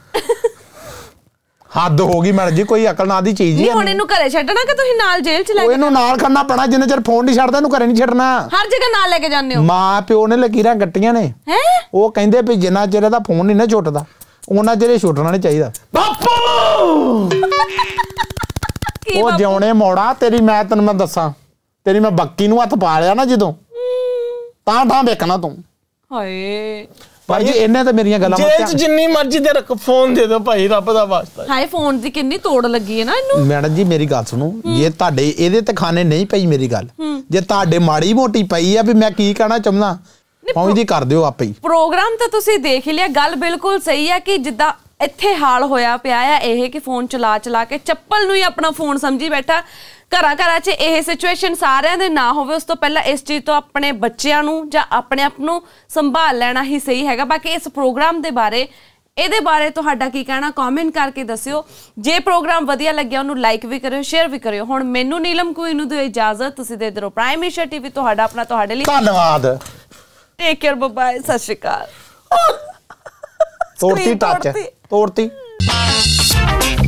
ਹੱਦ ਹੋ ਗਈ ਮੈਡਮ ਜੀ ਕੋਈ ਅਕਲ ਨਾ ਦੀ ਚੀਜ਼ ਨਹੀਂ ਹੁਣ ਇਹਨੂੰ ਘਰੇ ਛੱਡਣਾ ਕਿ ਤੁਸੀਂ ਨਾਲ ਜੇਲ੍ਹ ਚ ਲੈ ਕੇ ਇਹਨੂੰ ਨਾਲ ਖੜਨਾ ਪੈਣਾ ਜਿੰਨੇ ਚਿਰ ਫੋਨ ਨਹੀਂ ਛੱਡਦਾ ਇਹਨੂੰ ਘਰੇ ਨਹੀਂ ਛੱਡਣਾ ਹਰ ਜਗ੍ਹਾ ਨਾਲ ਲੈ ਕੇ ਜਾਂਦੇ ਹੋ ਮਾਂ ਪਿਓ ਨੇ ਲਕੀਰਾਂ ਗੱਟੀਆਂ ਨੇ ਹੈ ਉਹ ਕਹਿੰਦੇ ਵੀ ਜਿੰਨਾ ਚਿਰ ਇਹਦਾ ਫੋਨ ਨਹੀਂ ਨਾ ਛੁੱਟਦਾ ਉਹਨਾਂ ਚਿਰੇ ਛੁੱਟਣਾ ਨਹੀਂ ਚਾਹੀਦਾ ਬਾਪੂ ਉਹ ਜਿਉਣੇ ਮੋੜਾ ਤੇਰੀ ਮੈਂ ਤੈਨੂੰ ਮੈਂ ਦੱਸਾਂ ਤੇਰੀ ਮੈਂ ਬੱਕੀ ਨੂੰ ਹੱਥ ਪਾ ਲਿਆ ਨਾ ਜਦੋਂ ਤਾਂ ਤਾਂ ਵੇਖਣਾ ਤੂੰ ਹਾਏ ਭਾਈ ਇਹਨੇ ਤਾਂ ਮੇਰੀਆਂ ਗੱਲਾਂ ਜੇਲ੍ਹ ਜੇ ਜਿੰਨੀ ਮਰਜ਼ੀ ਤੇ ਰੱਖ ਫੋਨ ਦੇ ਦਿਓ ਭਾਈ ਰੱਬ ਦਾ ਵਾਸਤਾ ਹਾਏ ਫੋਨ ਦੀ ਕਿੰਨੀ ਤੋੜ ਲੱਗੀ ਹੈ ਨਾ ਇਹਨੂੰ ਮੈਡਮ ਜੀ ਮੇਰੀ ਗੱਲ ਸੁਣੋ ਜੇ ਤੁਹਾਡੇ ਇਹਦੇ ਤੇ ਖਾਨੇ ਨਹੀਂ ਪਈ ਮੇਰੀ ਗੱਲ ਜੇ ਤੁਹਾਡੇ ਮਾੜੀ ਮੋਟੀ ਪਈ ਆ ਵੀ ਮੈਂ ਕੀ ਕਹਿਣਾ ਚਾਹੁੰਦਾ ਪਹੁੰਚਦੀ ਕਰ ਦਿਓ ਆਪੇ ਹੀ ਪ੍ਰੋਗਰਾਮ ਤਾਂ ਤੁਸੀਂ ਦੇਖ ਲਿਆ ਗੱਲ ਬਿਲਕੁਲ ਸਹੀ ਹੈ ਕਿ ਜਿੱਦਾਂ ਇੱਥੇ ਹਾਲ ਹੋਇਆ ਪਿਆ ਆ ਇਹ ਕਿ ਫੋਨ ਚਲਾ ਚਲਾ ਕੇ ਚੱਪਲ ਨੂੰ ਹੀ ਆਪਣਾ ਫੋਨ ਸਮਝੀ ਬੈਠਾ ਘਰਾਂ ਘਰਾਂ 'ਚ ਇਹ ਸਿਚੁਏਸ਼ਨ ਸਾਰਿਆਂ ਦੇ ਨਾ ਹੋਵੇ ਉਸ ਤੋਂ ਪਹਿਲਾਂ ਇਸ ਚੀਜ਼ ਤੋਂ ਆਪਣੇ ਬੱਚਿਆਂ ਨੂੰ ਜਾਂ ਆਪਣੇ ਆਪ ਨੂੰ ਸੰਭਾਲ ਲੈਣਾ ਹੀ ਸਹੀ ਹੈਗਾ ਬਾਕੀ ਇਸ ਪ੍ਰੋਗਰਾਮ ਦੇ ਬਾਰੇ ਇਹਦੇ ਬਾਰੇ ਤੁਹਾਡਾ ਕੀ ਕਹਿਣਾ ਕਮੈਂਟ ਕਰਕੇ ਦੱਸਿਓ ਜੇ ਪ੍ਰੋਗਰਾਮ ਵਧੀਆ ਲੱਗਿਆ ਉਹਨੂੰ ਲਾਈਕ ਵੀ ਕਰਿਓ ਸ਼ੇਅਰ ਵੀ ਕਰਿਓ ਹੁਣ ਮੈਨੂੰ ਨੀਲਮ ਕੁਈ ਨੂੰ ਦਿਓ ਇਜਾਜ਼ਤ ਤੁਸੀਂ ਦੇ ਦਿਓ ਪ੍ਰਾਈਮ ਏਸ਼ੀਆ ਟੀਵੀ ਤੁਹਾਡਾ ਆਪਣਾ ਤੁਹਾਡੇ ਲਈ ਧੰਨਵਾਦ ਟੇਕ ਕੇਅਰ ਬਾਏ ਸਤਿ ਸ਼੍ਰੀ ਅਕਾਲ ਤੋੜਤੀ ਟੱਚ ਤੋੜਤੀ